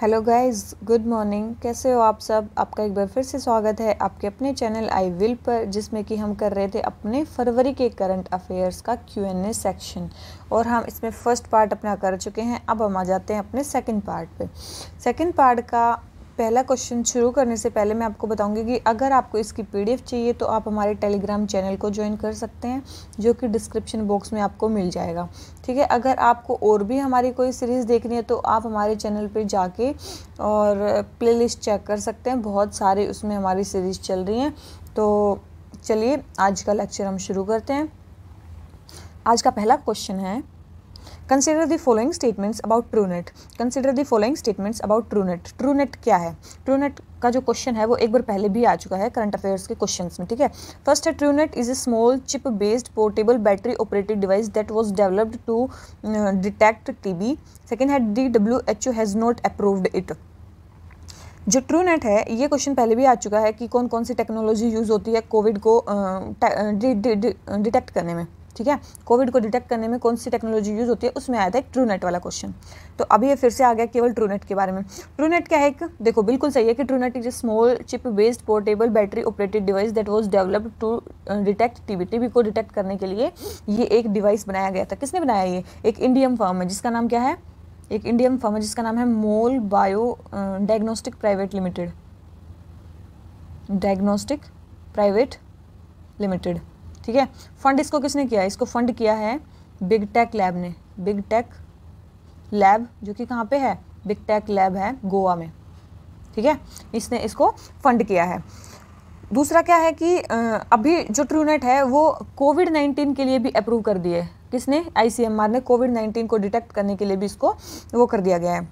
Hello guys good morning कैसे हो आप सब आपका एक बार फिर से स्वागत है आपके अपने चैनल आई विल पर जिसमें कि हम कर रहे थे अपने फरवरी के करंट अफेयर्स का क्यू एन ए सेक्शन और हम इसमें फर्स्ट पार्ट अपना कर चुके हैं अब हम आ जाते हैं अपने सेकंड पार्ट पे सेकंड पार्ट का पहला क्वेश्चन शुरू करने से पहले मैं आपको बताऊंगी कि अगर आपको इसकी पीडीएफ चाहिए तो आप हमारे टेलीग्राम चैनल को ज्वाइन कर सकते हैं जो कि डिस्क्रिप्शन बॉक्स में आपको मिल जाएगा ठीक है अगर आपको और भी हमारी कोई सीरीज़ देखनी है तो आप हमारे चैनल पर जाके और प्ले चेक कर सकते हैं बहुत सारे उसमें हमारी सीरीज़ चल रही हैं तो चलिए आज का लेक्चर हम शुरू करते हैं आज का पहला क्वेश्चन है consider the following statements about Truenat consider the following statements about Truenat Truenat क्या है ट्रूनेट का जो क्वेश्चन है वो एक बार पहले भी आ चुका है करंट अफेयर्स के क्वेश्चन में ठीक है फर्स्ट है Truenat is a small chip based portable battery operated device that was developed to detect TB second है the W H O has not approved it जो ट्रू नेट है ये question पहले भी आ चुका है कि कौन कौन सी टेक्नोलॉजी यूज़ होती है कोविड को डिटेक्ट uh, uh, uh, करने में ठीक है कोविड को डिटेक्ट करने में कौन सी टेक्नोलॉजी यूज़ होती है उसमें आया था एक ट्रूनेट वाला क्वेश्चन तो अभी ये फिर से आ गया केवल ट्रूनेट के बारे में ट्रूनेट क्या है एक देखो बिल्कुल सही है कि Truenat is a small chip based portable battery operated device that was developed to detect TB TB को डिटेक्ट करने के लिए ये एक डिवाइस बनाया गया था किसने बनाया ये एक इंडियन फॉर्म है जिसका नाम क्या है एक इंडियन फॉर्म है जिसका नाम है Molbio diagnostic private limited diagnostic private limited ठीक है फंड इसको किसने किया इसको फंड किया है बिग टेक लैब ने बिग टेक लैब जो कि कहाँ पे है बिग टेक लैब है गोवा में ठीक है इसने इसको फंड किया है दूसरा क्या है कि अभी जो ट्रूनेट है वो कोविड नाइन्टीन के लिए भी अप्रूव कर दिए किसने आईसीएमआर ने कोविड नाइन्टीन को डिटेक्ट करने के लिए भी इसको वो कर दिया गया है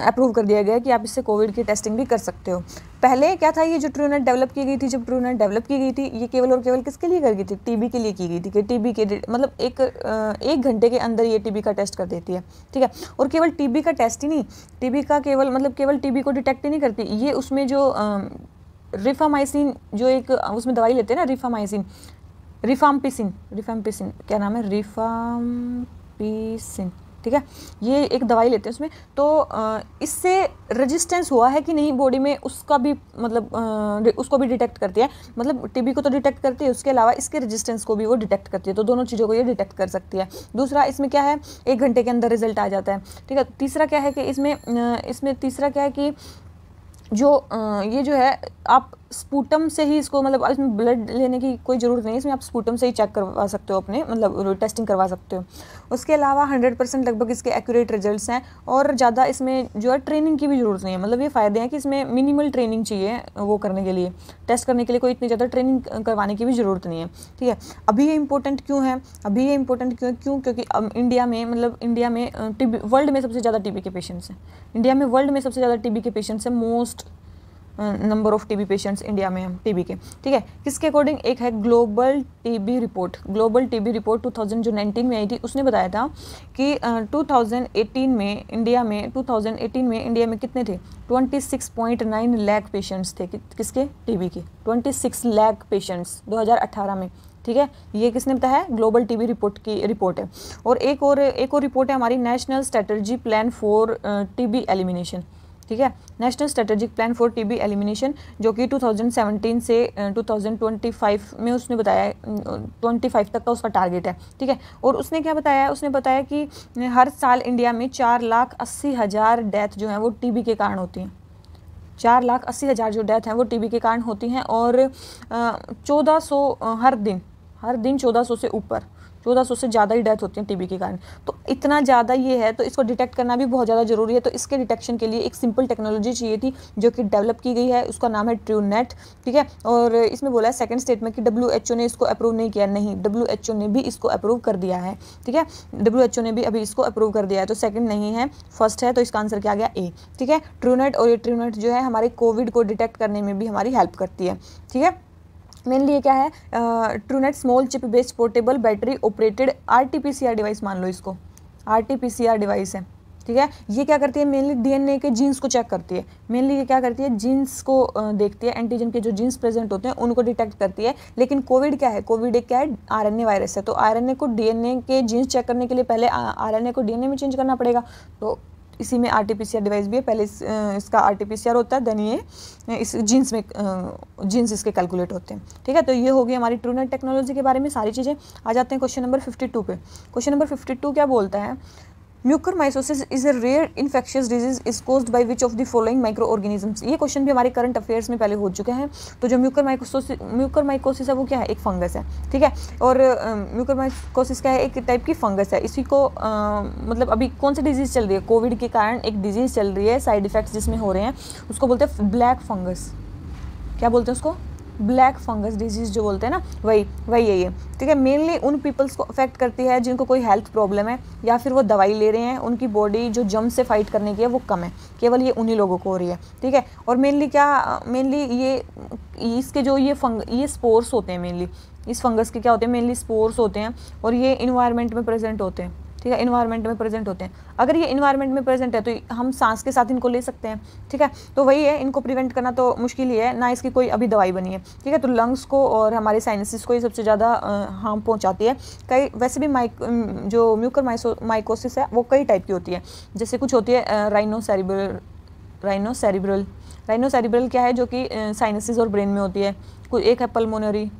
अप्रूव कर दिया गया कि आप इससे कोविड की टेस्टिंग भी कर सकते हो पहले क्या था ये जो ट्रूनेट डेवलप की गई थी जब ट्रूनेट डेवलप की गई थी ये केवल और केवल किसके लिए कर गई थी टीबी के लिए की गई थी कि टीबी के मतलब एक एक घंटे के अंदर ये टीबी का टेस्ट कर देती है ठीक है और केवल टीबी का टेस्ट ही नहीं टीबी का केवल मतलब केवल टीबी को डिटेक्ट ही नहीं करती ये उसमें जो रिफामाइसिन जो एक उसमें दवाई लेते हैं ना रिफामाइसिन रिफाम्पिसिन रिफाम्पिसिन क्या नाम है रिफामपिसिन ठीक है ये एक दवाई लेते हैं उसमें तो इससे रेजिस्टेंस हुआ है कि नहीं बॉडी में उसका भी मतलब उसको भी डिटेक्ट करती है मतलब टीबी को तो डिटेक्ट करती है उसके अलावा इसके रेजिस्टेंस को भी वो डिटेक्ट करती है तो दोनों चीज़ों को ये डिटेक्ट कर सकती है दूसरा इसमें क्या है एक घंटे के अंदर रिजल्ट आ जाता है ठीक है तीसरा क्या है कि इसमें इसमें तीसरा क्या है कि जो ये जो है आप स्पूटम से ही इसको मतलब इसमें ब्लड लेने की कोई ज़रूरत नहीं है इसमें आप स्पूटम से ही चेक करवा सकते हो अपने मतलब टेस्टिंग करवा सकते हो उसके अलावा हंड्रेड परसेंट लगभग इसके एक्यूरेट रिजल्ट हैं और ज़्यादा इसमें जो है ट्रेनिंग की भी ज़रूरत नहीं है मतलब ये फ़ायदे हैं कि इसमें मिनिमल ट्रेनिंग चाहिए वो करने के लिए टेस्ट करने के लिए कोई इतनी ज़्यादा ट्रेनिंग करवाने की भी ज़रूरत नहीं है ठीक है अभी ये इंपॉर्टेंट क्यों है अभी ये इंपॉर्टेंट क्यों क्यों क्योंकि इंडिया में मतलब इंडिया में टीबी वर्ल्ड में सबसे ज़्यादा टीबी के पेशेंट्स हैं इंडिया में वर्ल्ड में सबसे ज़्यादा टीबी के पेशेंट्स हैं most number of TB patients India में हम टीबी के ठीक है किसके अकॉर्डिंग एक है global TB report global TB report 2000 जो 19 में आई थी उसने बताया था कि uh, 2018 में इंडिया में 2018 में इंडिया में कितने थे 26.9 लाख पेशेंट्स थे कि, किसके टीबी के 26 लाख पेशेंट्स 2018 में ठीक है ये किसने बताया है ग्लोबल टीबी रिपोर्ट की रिपोर्ट है और एक और एक और रिपोर्ट है हमारी national strategy plan for TB elimination ठीक है national strategic plan for TB elimination जो कि 2017 से 2025 में उसने बताया 25 तक का उसका टारगेट है ठीक है और उसने क्या बताया उसने बताया कि हर साल इंडिया में चार लाख अस्सी हज़ार डेथ जो है वो टीबी के कारण होती हैं चार लाख अस्सी हज़ार जो डेथ हैं वो टीबी के कारण होती हैं और चौदह सौ हर दिन हर दिन चौदह सौ से ऊपर चौदह सौ से ज़्यादा ही डेथ होती है टीबी के कारण तो इतना ज़्यादा ये है तो इसको डिटेक्ट करना भी बहुत ज़्यादा ज़रूरी है तो इसके डिटेक्शन के लिए एक सिंपल टेक्नोलॉजी चाहिए थी जो कि डेवलप की गई है उसका नाम है ट्रू नेट ठीक है और इसमें बोला है सेकेंड स्टेट में कि डब्ल्यू ने इसको अप्रूव नहीं किया नहीं डब्ल्यू ने भी इसको अप्रूव कर दिया है ठीक है डब्ल्यू ने भी अभी इसको अप्रूव कर दिया है तो सेकेंड नहीं है फर्स्ट है तो इसका आंसर क्या गया ए ठीक है ट्रूनेट और ये ट्रूनेट जो है हमारे कोविड को डिटेक्ट करने में भी हमारी हेल्प करती है ठीक है मेनली ये क्या है Truenat small chip based portable battery operated are device मान लो इसको आर डिवाइस है ठीक है ये क्या करती है मेनली डीएनए के जीन्स को चेक करती है मेनली ये क्या करती है जीन्स को देखती है एंटीजन के जो जीन्स प्रेजेंट होते हैं उनको डिटेक्ट करती है लेकिन कोविड क्या है कोविड एक क्या है आरएनए वायरस है तो आरएनए को डीएनए के जीन्स चेक करने के लिए पहले आरएनए को डीएनए में चेंज करना पड़ेगा तो इसी में आर डिवाइस भी है पहले इस, इसका आर होता है देन ये इस जीन्स में जीन्स इसके कैलकुलेट होते हैं ठीक है तो ये होगी हमारी ट्रूनेट टेक्नोलॉजी के बारे में सारी चीज़ें आ जाते हैं क्वेश्चन नंबर 52 पे क्वेश्चन नंबर 52 क्या बोलता है mucormycosis is a rare infectious disease is cause by which of the following microorganisms ये क्वेश्चन भी हमारे करंट अफेयर्स में पहले हो चुके हैं तो जो म्यूकरमाइकोसिस म्यूकरमाइकोसिस है वो क्या है एक फंगस है ठीक है और म्यूकरमाइकोसिस क्या है एक टाइप की फंगस है इसी को आ, मतलब अभी कौन सी डिजीज़ चल रही है कोविड के कारण एक डिजीज़ चल रही है साइड इफेक्ट्स जिसमें हो रहे हैं उसको बोलते हैं ब्लैक फंगस क्या बोलते हैं उसको ब्लैक फंगस डिजीज़ जो बोलते हैं ना वही वही है ये ठीक है मेनली उन पीपल्स को अफेक्ट करती है जिनको कोई हेल्थ प्रॉब्लम है या फिर वो दवाई ले रहे हैं उनकी बॉडी जो जम से फाइट करने की है वो कम है केवल ये उन्हीं लोगों को हो रही है ठीक है और मेनली क्या मेनली ये इसके जो ये फंग ये स्पोर्स होते हैं मेनली इस फंगस के क्या होते हैं मेनली स्पोर्स होते हैं और ये इन्वायरमेंट में प्रेजेंट होते हैं ठीक है इन्वायरमेंट में प्रेजेंट होते हैं अगर ये इन्वायरमेंट में प्रेजेंट है तो हम सांस के साथ इनको ले सकते हैं ठीक है तो वही है इनको प्रिवेंट करना तो मुश्किल ही है ना इसकी कोई अभी दवाई बनी है ठीक है तो लंग्स को और हमारे साइनसिस को ये सबसे ज़्यादा हार्म पहुँचाती है कई वैसे भी माइक जो म्यूकर माइकोसिस है वो कई टाइप की होती है जैसे कुछ होती है rhino cerebral rhino cerebral rhino cerebral क्या है जो कि साइनसिस और ब्रेन में होती है कोई एक है पल्मोनरी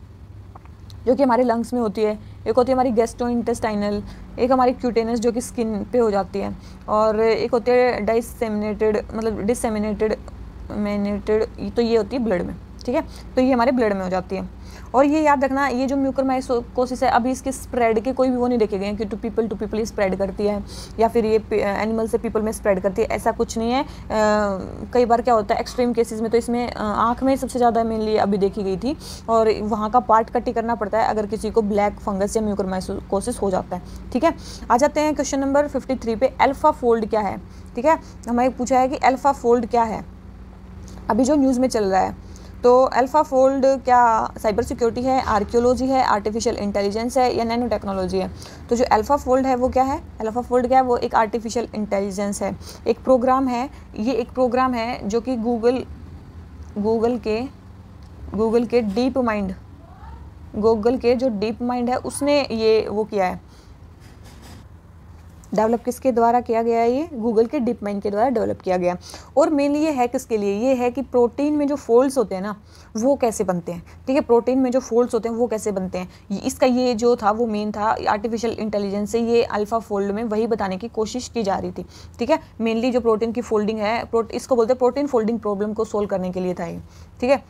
जो कि हमारे लंग्स में होती है एक होती है हमारी गेस्टो इंटेस्टाइनल एक हमारी क्यूटेनस जो कि स्किन पे हो जाती है और एक होती है डाइसेमिनेटेड मतलब डिसेमिनेटेड मैनेटेड तो ये होती है ब्लड में ठीक है तो ये हमारे ब्लड में हो जाती है और ये याद रखना ये जो कोसिस है अभी इसके स्प्रेड के कोई भी वो नहीं देखे गए हैं कि to people to people spread करती है या फिर ये एनिमल से पीपल में स्प्रेड करती है ऐसा कुछ नहीं है आ, कई बार क्या होता है एक्सट्रीम केसेस में तो इसमें आँख में सबसे ज़्यादा मेनली अभी देखी गई थी और वहाँ का पार्ट कट्टी करना पड़ता है अगर किसी को ब्लैक फंगस या कोसिस हो जाता है ठीक है आ जाते हैं क्वेश्चन नंबर फिफ्टी थ्री पे एल्फा फोल्ड क्या है ठीक है हमें पूछा है कि अल्फ़ा फोल्ड क्या है अभी जो न्यूज़ में चल रहा है तो अल्फ़ा फोल्ड क्या साइबर सिक्योरिटी है आर्कियोलॉजी है आर्टिफिशियल इंटेलिजेंस है या नैनो टेक्नोलॉजी है तो जो अल्फ़ा फोल्ड है वो क्या है अल्फ़ा फोल्ड क्या है वो एक आर्टिफिशियल इंटेलिजेंस है एक प्रोग्राम है ये एक प्रोग्राम है जो कि गूगल गूगल के गूगल के डीप माइंड गूगल के जो डीप माइंड है उसने ये वो किया है डेवलप किसके द्वारा किया गया है ये गूगल के डिप माइंड के द्वारा डेवलप किया गया और मेनली ये है किसके लिए ये है कि प्रोटीन में जो फोल्ड्स होते हैं ना वो कैसे बनते हैं ठीक है प्रोटीन में जो फोल्ड्स होते हैं वो कैसे बनते हैं इसका ये जो था वो मेन था आर्टिफिशियल इंटेलिजेंस से ये अल्फ़ा फोल्ड में वही बताने की कोशिश की जा रही थी ठीक है मेनली जो प्रोटीन की फोल्डिंग है इसको बोलते हैं प्रोटीन फोल्डिंग प्रॉब्लम को सोल्व करने के लिए था ये ठीक है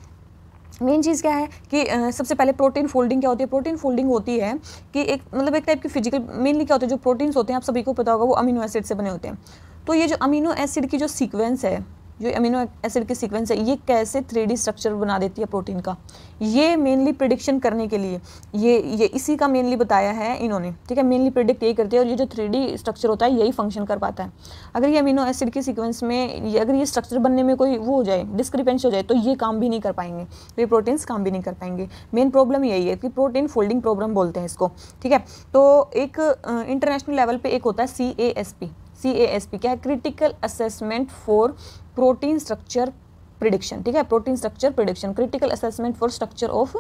मेन चीज़ क्या है कि सबसे पहले प्रोटीन फोल्डिंग क्या होती है प्रोटीन फोल्डिंग होती है कि एक मतलब एक टाइप की फिजिकल मेनली क्या होता है जो प्रोटीन्स होते हैं आप सभी को पता होगा वो अमीनो एसिड से बने होते हैं तो ये जो अमीनो एसिड की जो सीक्वेंस है जो अमीनो एसिड की सीक्वेंस है ये कैसे थ्री स्ट्रक्चर बना देती है प्रोटीन का ये मेनली प्रिडिक्शन करने के लिए ये ये इसी का मेनली बताया है इन्होंने ठीक है मेनली प्रिडिक्ट यही करती है और ये जो थ्री स्ट्रक्चर होता है यही फंक्शन कर पाता है अगर ये अमीनो एसिड की सीक्वेंस में ये अगर ये स्ट्रक्चर बनने में कोई वो हो जाए डिस्क्रिपेंस हो जाए तो ये काम भी नहीं कर पाएंगे तो ये प्रोटीन्स काम भी नहीं कर पाएंगे मेन प्रॉब्लम यही है कि प्रोटीन फोल्डिंग प्रॉब्लम बोलते हैं इसको ठीक है तो एक इंटरनेशनल लेवल पर एक होता है सी ए एस पी सी क्या है critical assessment for protein structure prediction ठीक है protein structure prediction critical assessment for structure of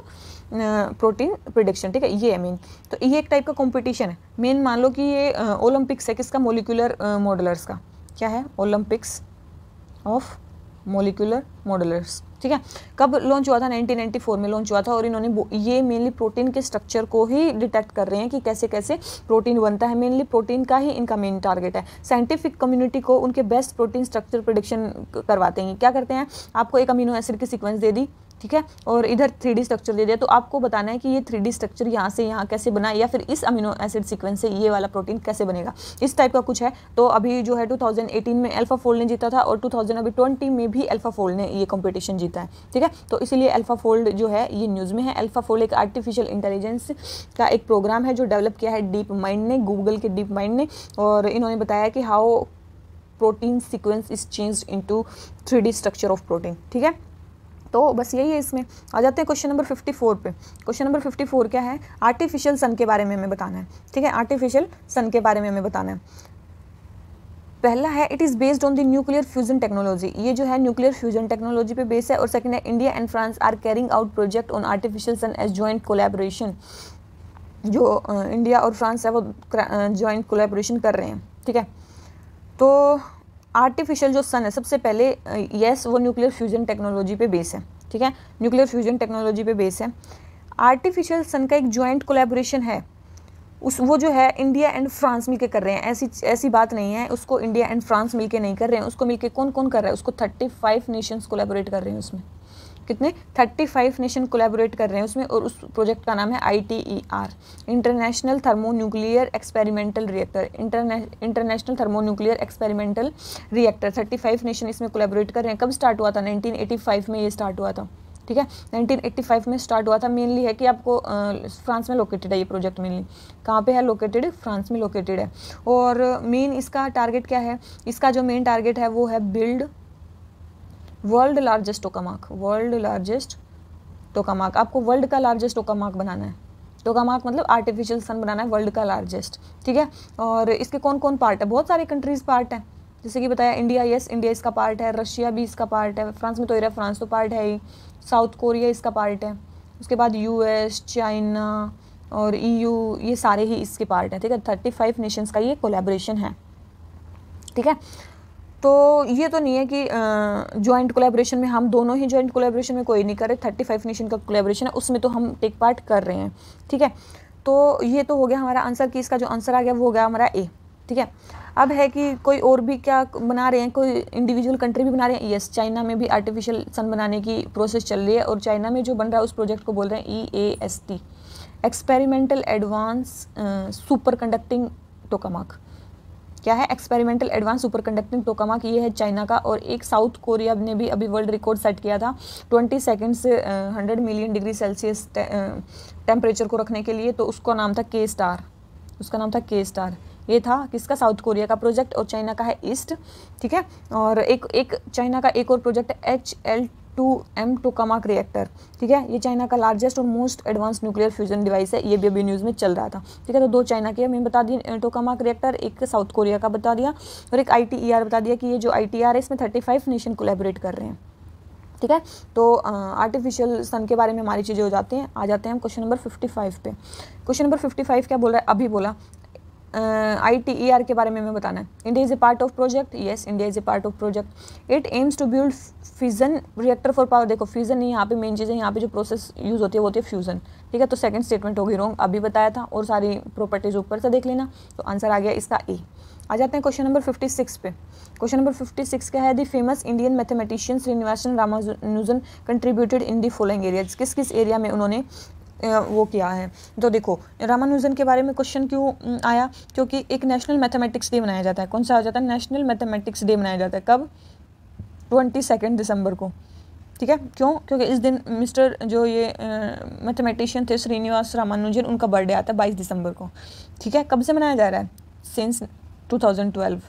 protein prediction ठीक है ये आई मीन तो ये एक टाइप का कॉम्पिटिशन है मेन मान लो कि ये ओलंपिक्स uh, है किसका मोलिकुलर मॉडलर्स uh, का क्या है ओलंपिक्स ऑफ मोलिकुलर मॉडलर्स ठीक है कब लॉन्च हुआ था 1994 में लॉन्च हुआ था और इन्होंने ये मेनली प्रोटीन के स्ट्रक्चर को ही डिटेक्ट कर रहे हैं कि कैसे कैसे प्रोटीन बनता है मेनली प्रोटीन का ही इनका मेन टारगेट है साइंटिफिक कम्युनिटी को उनके बेस्ट प्रोटीन स्ट्रक्चर प्रोडिक्शन करवाते हैं क्या करते हैं आपको एक अमीनो एसिड की सिक्वेंस दे दी ठीक है और इधर थ्री स्ट्रक्चर दे दिया तो आपको बताना है कि ये थ्री स्ट्रक्चर यहाँ से यहाँ कैसे बना या फिर इस अमीनो एसिड सिक्वेंस से ये वाला प्रोटीन कैसे बनेगा इस टाइप का कुछ है तो अभी जो है टू में अल्फा फोल्ड ने जीता था और टू अभी ट्वेंटी में भी एल्फा फोल्ड ने ये कॉम्पिटिशन जीता है ठीक है तो इसीलिए एल्फा फोल्ड जो है ये न्यूज़ में है एल्फा फोल्ड एक आर्टिफिशियल इंटेलिजेंस का एक प्रोग्राम है जो डेवलप किया है डीप माइंड ने गूगल के डीप माइंड ने और इन्होंने बताया कि how protein sequence is change into three structure of protein ठीक है तो बस यही है इसमें आ जाते हैं क्वेश्चन नंबर फिफ्टी फोर पे क्वेश्चन नंबर फिफ्टी फोर क्या है आर्टिफिशियल सन के बारे में हमें बताना है ठीक है आर्टिफिशियल सन के बारे में हमें बताना है पहला है it is based on the nuclear fusion technology ये जो है न्यूक्लियर फ्यूजन टेक्नोलॉजी पे बेस है और सेकंड है India and France are carrying out project on artificial sun as joint collaboration जो इंडिया uh, और फ्रांस है वो जॉइंट uh, कोलेबोरेशन कर रहे हैं ठीक है तो आर्टिफिशियल जो सन है सबसे पहले येस वो न्यूक्लियर फ्यूजन टेक्नोलॉजी पे बेस है ठीक है न्यूक्लियर फ्यूजन टेक्नोलॉजी पे बेस है आर्टिफिशियल सन का एक ज्वाइंट कोलेबोरेशन है उस वो जो है इंडिया एंड फ्रांस मिलके कर रहे हैं ऐसी ऐसी बात नहीं है उसको इंडिया एंड फ्रांस मिलके नहीं कर रहे हैं उसको मिलके कौन कौन कर रहा है उसको थर्टी फाइव नेशंस कोलेबोरेट कर रहे हैं उसमें कितने 35 नेशन कोलेबोरेट कर रहे हैं उसमें और उस प्रोजेक्ट का नाम है I international thermonuclear experimental reactor international thermonuclear experimental reactor 35 nation इसमें कोलेबोरेट कर रहे हैं कब स्टार्ट हुआ था 1985 में ये स्टार्ट हुआ था ठीक है 1985 में स्टार्ट हुआ था मेनली है कि आपको फ्रांस में लोकेटेड है ये प्रोजेक्ट मेनली कहाँ पे है लोकेटेड फ्रांस में लोकेटेड है और मेन इसका टारगेट क्या है इसका जो मेन टारगेट है वो है build world largest tokamak world largest tokamak आपको वर्ल्ड का लार्जेस्ट टोकामाक बनाना है टोकामाक मतलब आर्टिफिशियल सन बनाना है वर्ल्ड का लार्जेस्ट ठीक है और इसके कौन कौन पार्ट है बहुत सारे कंट्रीज पार्ट हैं जैसे कि बताया इंडिया यस इंडिया इसका पार्ट है रशिया भी इसका पार्ट है फ्रांस में तो इरा फ्रांस तो पार्ट है ही साउथ कोरिया इसका पार्ट है उसके बाद यूएस चाइना और ईयू e ये सारे ही इसके पार्ट हैं ठीक है थर्टी फाइव नेशंस का ये कोलेब्रेशन है ठीक है तो ये तो नहीं है कि जॉइंट कोलेब्रेशन में हम दोनों ही जॉइंट कोलेब्रेशन में कोई नहीं रहे थर्टी फाइव नेशन का कोलेब्रेशन है उसमें तो हम टेक पार्ट कर रहे हैं ठीक है तो ये तो हो गया हमारा आंसर कि इसका जो आंसर आ गया वो हो गया हमारा ए ठीक है अब है कि कोई और भी क्या बना रहे हैं कोई इंडिविजुअल कंट्री भी बना रहे हैं यस चाइना में भी आर्टिफिशियल सन बनाने की प्रोसेस चल रही है और चाइना में जो बन रहा है उस प्रोजेक्ट को बोल रहे हैं E A S T experimental advance superconducting tokamak क्या है experimental advance superconducting tokamak की है चाइना का और एक साउथ कोरिया ने भी अभी वर्ल्ड रिकॉर्ड सेट किया था ट्वेंटी सेकेंड से hundred million degree Celsius temperature को रखने के लिए तो उसका नाम था के स्टार उसका नाम था के स्टार ये था किसका साउथ कोरिया का प्रोजेक्ट और चाइना का है ईस्ट ठीक है और एक एक चाइना का एक और project H L two M tokamak reactor ठीक है ये चाइना का लार्जेस्ट और most advance nuclear fusion device है ये भी अभी न्यूज़ में चल रहा था ठीक है तो दो चाइना के मैंने बता दी टोकामाक रिएक्टर एक साउथ कोरिया का बता दिया और एक आई e बता दिया कि ये जो आई e है इसमें थर्टी नेशन कोलेबोरेट कर रहे हैं ठीक है तो आर्टिफिशियल सन के बारे में हमारी चीज़ें हो जाती हैं आ जाते हैं हम क्वेश्चन नंबर फिफ्टी फाइव पे क्वेश्चन नंबर फिफ्टी फाइव क्या बोल रहा है अभी बोला आई टी ई आर के बारे में हमें बताना है India is a part of project yes India is a part of project it aims to build fusion reactor for power देखो फ्यूजन नहीं यहाँ पे मेन चीज़ है यहाँ पे जो प्रोसेस यूज़ होती है वो होती है फ्यूजन ठीक है तो सेकंड स्टेटमेंट होगी रॉन्ग अभी बताया था और सारी प्रॉपर्टीज़ ऊपर से देख लेना तो आंसर आ गया इसका ए आ जाते हैं क्वेश्चन नंबर फिफ्टी सिक्स पे क्वेश्चन नंबर फिफ्टी सिक्स का है the famous Indian mathematician Srinivasan Ramanujan contributed in the following areas किस किस एरिया में उन्होंने वो किया है तो देखो रामानुजन के बारे में क्वेश्चन क्यों आया क्योंकि एक नेशनल मैथमेटिक्स डे मनाया जाता है कौन सा हो जाता है नेशनल मैथमेटिक्स डे मनाया जाता है कब ट्वेंटी सेकेंड दिसंबर को ठीक है क्यों क्योंकि इस दिन मिस्टर जो ये मैथमेटिशियन थे श्रीनिवास रामानुजन उनका बर्थडे आता है बाईस दिसंबर को ठीक है कब से मनाया जा रहा है सिंस टू थाउजेंड ट्वेल्व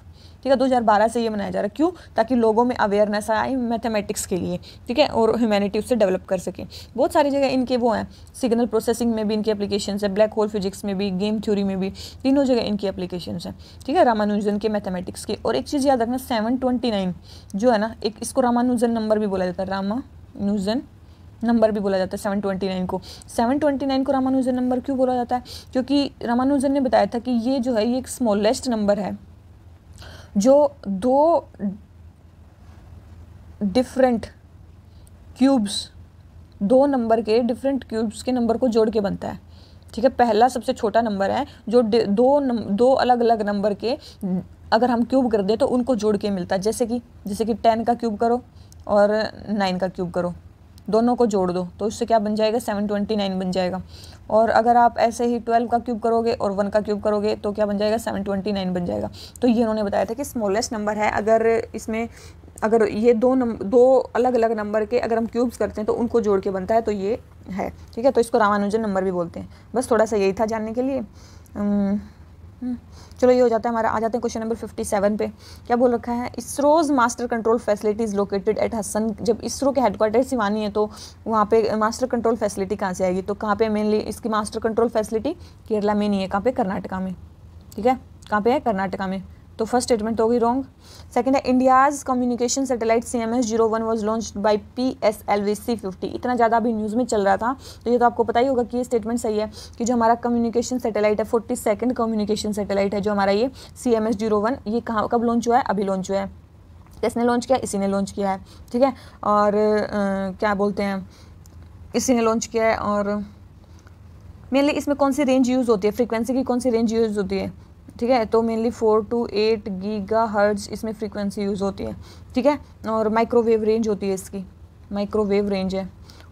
ठीक है 2012 से ये मनाया जा रहा है क्यों ताकि लोगों में अवेयरनेस आए मैथमेटिक्स के लिए ठीक है और ह्यूमैनिटी उससे डेवलप कर सके बहुत सारी जगह इनके वो हैं सिग्नल प्रोसेसिंग में भी इनके अपलीकेशन है ब्लैक होल फिजिक्स में भी गेम थ्योरी में भी तीनों जगह इनकी अपलीकेशन है ठीक है रामानुजन के मैथमेटिक्स के और एक चीज़ याद रखना सेवन ट्वेंटी नाइन जो है ना एक इसको रामानुजन नंबर भी बोला जाता है रामानुजन नंबर भी बोला जाता है सेवन ट्वेंटी नाइन को सेवन ट्वेंटी नाइन को रामानुजन नंबर क्यों बोला जाता है क्योंकि रामानुजन ने बताया था कि ये जो है ये एक स्मॉलेस्ट नंबर है जो दो डिफरेंट क्यूब्स दो नंबर के डिफरेंट क्यूब्स के नंबर को जोड़ के बनता है ठीक है पहला सबसे छोटा नंबर है जो दो नम, दो अलग अलग नंबर के अगर हम क्यूब कर दें तो उनको जोड़ के मिलता है जैसे कि जैसे कि टेन का क्यूब करो और नाइन का क्यूब करो दोनों को जोड़ दो तो इससे क्या बन जाएगा सेवन ट्वेंटी नाइन बन जाएगा और अगर आप ऐसे ही ट्वेल्व का क्यूब करोगे और वन का क्यूब करोगे तो क्या बन जाएगा सेवन ट्वेंटी नाइन बन जाएगा तो ये उन्होंने बताया था कि स्मॉलेस्ट नंबर है अगर इसमें अगर ये दो नंबर दो अलग अलग नंबर के अगर हम क्यूब्स करते हैं तो उनको जोड़ के बनता है तो ये है ठीक है तो इसको रामानुजन नंबर भी बोलते हैं बस थोड़ा सा यही था जानने के लिए चलो ये हो जाता है हमारा आ जाते हैं क्वेश्चन नंबर 57 पे क्या बोल रखा है ISRO's master control facilities located at Hassan जब इसरो के हेडक्वार्टर सिवानी है तो वहाँ पे मास्टर कंट्रोल फैसिलिटी कहाँ से आएगी तो कहाँ पे मेनली इसकी मास्टर कंट्रोल फैसिलिटी केरला में नहीं है कहाँ पे कर्नाटका में ठीक है कहाँ पे है कर्नाटका में तो फर्स्ट स्टेटमेंट तो होगी रॉन्ग सेकेंड है India's communication satellite C M S zero one was launch by P S L V C fifty इतना ज़्यादा अभी न्यूज़ में चल रहा था तो ये तो आपको पता ही होगा कि ये स्टेटमेंट सही है कि जो हमारा कम्युनिकेशन सेटेलाइट है फोर्टी सेकेंड कम्युनिकेशन सेटेलाइट है जो हमारा ये C M S zero one ये कहाँ कब लॉन्च हुआ है अभी लॉन्च हुआ है किसने लॉन्च किया इसी ने लॉन्च किया है ठीक है और आ, क्या बोलते हैं इसी ने लॉन्च किया है और मेनली इसमें कौन सी रेंज यूज़ होती है फ्रीक्वेंसी की कौन सी रेंज यूज़ होती है ठीक है तो mainly four to eight gigahertz इसमें फ्रीक्वेंसी यूज़ होती है ठीक है और माइक्रोवेव रेंज होती है इसकी माइक्रोवेव रेंज है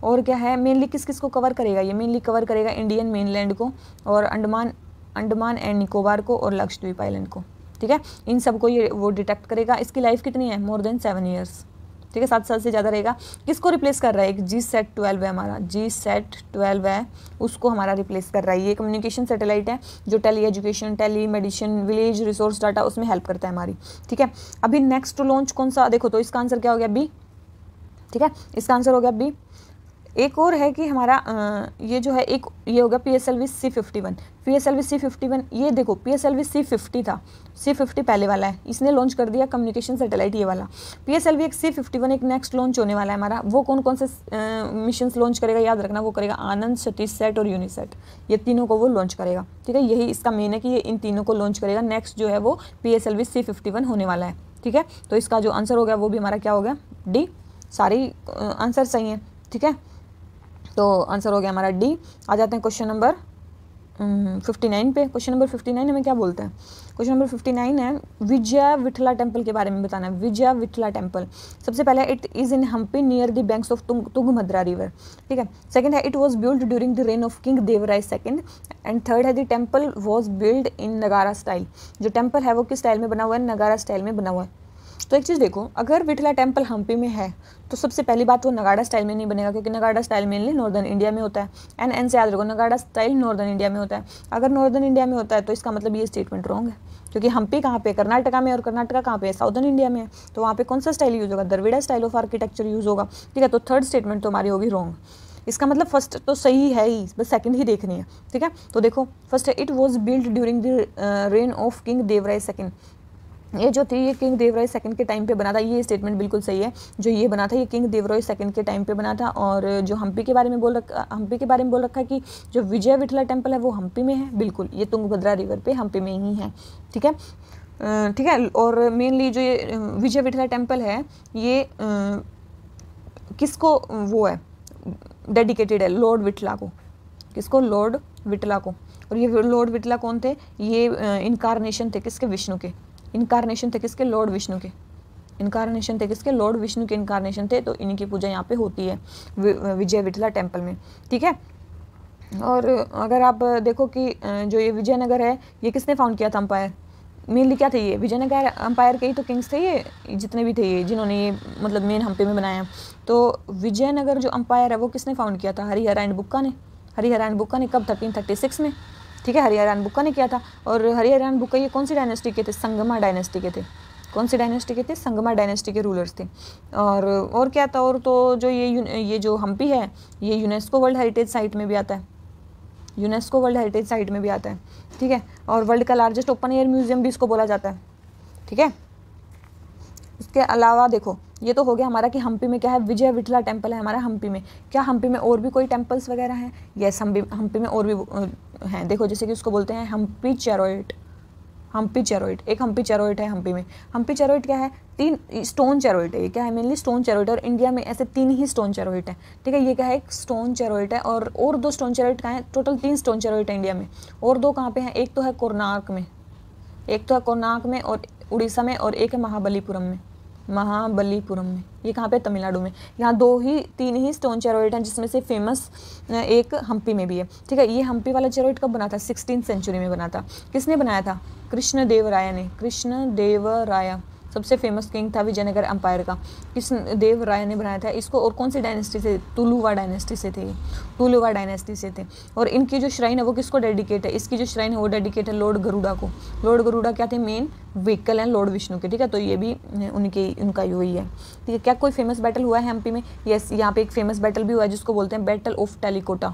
और क्या है मेनली किस किस को कवर करेगा ये मेनली कवर करेगा इंडियन मेनलैंड को और अंडमान अंडमान एंड निकोबार को और लक्षद्वीप आइलैंड को ठीक है इन सबको ये वो डिटेक्ट करेगा इसकी लाइफ कितनी है मोर देन सेवन ईयर्स ठीक है सात साल से ज़्यादा रहेगा किसको रिप्लेस कर रहा है एक जी सेट ट्वेल्व है हमारा जी सेट ट्वेल्व है उसको हमारा रिप्लेस कर रहा है ये कम्युनिकेशन सेटेलाइट है जो tele education telemedicine village resource data उसमें हेल्प करता है हमारी ठीक है अभी नेक्स्ट लॉन्च कौन सा देखो तो इसका आंसर क्या हो गया बी ठीक है इसका आंसर हो गया बी एक और है कि हमारा ये जो है एक ये होगा P S L V C fifty one P S L V C fifty one ये देखो P S L V C fifty था सी फिफ्टी पहले वाला है इसने लॉन्च कर दिया कम्युनिकेशन सेटेलाइट ये वाला पी एस एल वी एक सी फिफ्टी वन एक नेक्स्ट लॉन्च होने वाला है हमारा वो कौन कौन से मिशन लॉन्च करेगा याद रखना वो करेगा आनंद सतीश सेट और यूनिसेट ये तीनों को वो लॉन्च करेगा ठीक है यही इसका मेन है कि ये इन तीनों को लॉन्च करेगा नेक्स्ट जो है वो P S L V C fifty one होने वाला है ठीक है तो इसका जो आंसर हो गया वो भी हमारा क्या हो गया डी सारी आंसर सही है ठीक है तो आंसर हो गया हमारा डी आ जाते हैं question number hmm, fifty nine पे क्वेश्चन नंबर फिफ्टी नाइन हमें क्या बोलते हैं क्वेश्चन नंबर फिफ्टी नाइन है विजया विठला टेम्पल के बारे में बताना है विजया विठला टेम्पल सबसे पहले it is in Hampi near the banks of Tunga Tungabhadra river ठीक है सेकंड है it was build during the reign of king Devaraya second and third है the temple was build in Nagara style जो टेम्पल है वो किस स्टाइल में बना हुआ है नगारा स्टाइल में बना हुआ है तो एक चीज़ देखो अगर विठला टेम्पल हम्पी में है तो सबसे पहली बात वो तो नगाड़ा स्टाइल में नहीं बनेगा क्योंकि नगाड़ा स्टाइल मेनली नॉर्दर्न इंडिया में होता है एंड एन से याद रखो नगाड़ा स्टाइल नॉर्दर्न इंडिया में होता है अगर नॉर्दर्न इंडिया में होता है तो इसका मतलब ये स्टेटमेंट रॉन्ग है क्योंकि हम्पी कहाँ पे कर्नाटका में और कर्नाटका कहाँ पे है साउदर्न इंडिया में है तो वहाँ पे कौन सा स्टाइल यूज़ होगा Dravida style of architecture use होगा ठीक है तो थर्ड स्टेटमेंट तो हमारी होगी रॉन्ग इसका मतलब फर्स्ट तो सही है ही बस सेकंड ही देखनी है ठीक है तो देखो first it was build during the reign of king Devaraya second ये जो थी ये किंग देवराय सेकंड के टाइम पे बना था ये स्टेटमेंट बिल्कुल सही है जो ये बना था ये किंग देवराय सेकंड के टाइम पे बना था और जो हम्पी के बारे में बोल रखा हम्पी के बारे में बोल रखा है कि जो विजय विठला टेम्पल है वो हम्पी में है बिल्कुल ये तुंगभद्रा रिवर पे हम्पी में ही है ठीक है ठीक है और मेनली जो ये विजय विठला टेम्पल है ये किसको वो है डेडिकेटेड है लॉर्ड विठला को किसको लॉर्ड विटला को और ये लॉर्ड विटला कौन थे ये इनकारनेशन थे किसके विष्णु के इनकारनेशन थे किसके लॉर्ड विष्णु के इनकारनेशन थे किसके लॉर्ड विष्णु के इनकारनेशन थे तो इनकी पूजा यहाँ पे होती है विजय विठला टेम्पल में ठीक है और अगर आप देखो कि जो ये विजयनगर है ये किसने फाउंड किया था अंपायर मेनली क्या थे ये विजयनगर अंपायर के ही तो किंग्स थे ये जितने भी थे ये जिन्होंने ये मतलब मेन हम्पे में बनाया तो विजयनगर जो अंपायर है वो किसने फाउंड किया था हरिहरा एंड बुक्का ने हरिहरा एंड बुक्का ने कब थर्टीन थर्टी सिक्स में ठीक है हरिहरान बुक्का ने किया था और हरिहरान बुक्का ये कौन सी डायनेस्टी के थे संगमा डायनेस्टी के थे कौन सी डायनेस्टी के थे संगमा डायनेस्टी के रूलर्स थे और और क्या था और तो जो ये ये जो हम्पी है ये यूनेस्को वर्ल्ड हेरिटेज साइट में भी आता है यूनेस्को वर्ल्ड हेरिटेज साइट में भी आता है ठीक है और वर्ल्ड का लार्जेस्ट ओपन एयर म्यूजियम भी इसको बोला जाता है ठीक है इसके अलावा देखो ये तो हो गया हमारा कि हम्पी में क्या है विजय विठला टेम्पल है हमारा हम्पी में क्या हम्पी में और भी कोई टेम्पल्स वगैरह हैं यस हम्पी हम्पी में और भी हैं देखो जैसे कि उसको बोलते हैं हम्पी चेरोइट हम्पी चेरोइट एक हम्पी चेरोइट है हम्पी में हम्पी चेरोइट क्या है तीन स्टोन चेरोइट है ये क्या है मेनली स्टोन चेरोइट और इंडिया में ऐसे तीन ही स्टोन चेरोइट है ठीक है ये क्या है एक स्टोन चेरोइट है और और दो स्टोन चेरोइट कहाँ हैं टोटल तीन स्टोन चेरोइट है इंडिया में और दो कहाँ पे हैं एक तो है कोर्नाक में एक तो है कोर्नाक में और उड़ीसा में और एक है महाबलीपुरम में महाबलीपुरम में ये कहाँ पे तमिलनाडु में यहाँ दो ही तीन ही स्टोन चेरोइड हैं जिसमें से फेमस एक हम्पी में भी है ठीक है ये हम्पी वाला चेरोइड कब बना था सिक्सटीन सेंचुरी में बना था किसने बनाया था कृष्ण देव राय ने कृष्ण देव राया सबसे फेमस किंग था विजयनगर एम्पायर का किस देव राय ने बनाया था इसको और कौन सी डायनेस्टी से तुलुवा डायनेस्टी से थे तुलुवा डायनेस्टी से थे और इनकी जो श्राइन है वो किसको डेडिकेट है इसकी जो श्राइन है वो डेडिकेट है लॉर्ड गरुड़ा को लॉर्ड गरुड़ा क्या थे मेन व्हीकल हैं लॉर्ड विष्णु के ठीक है तो ये भी eh, उनके उनका ही हुई है ठीक है क्या कोई फेमस बैटल हुआ है हम्पी में यस यहाँ पे एक फेमस बैटल भी हुआ है जिसको बोलते हैं battle of Talikota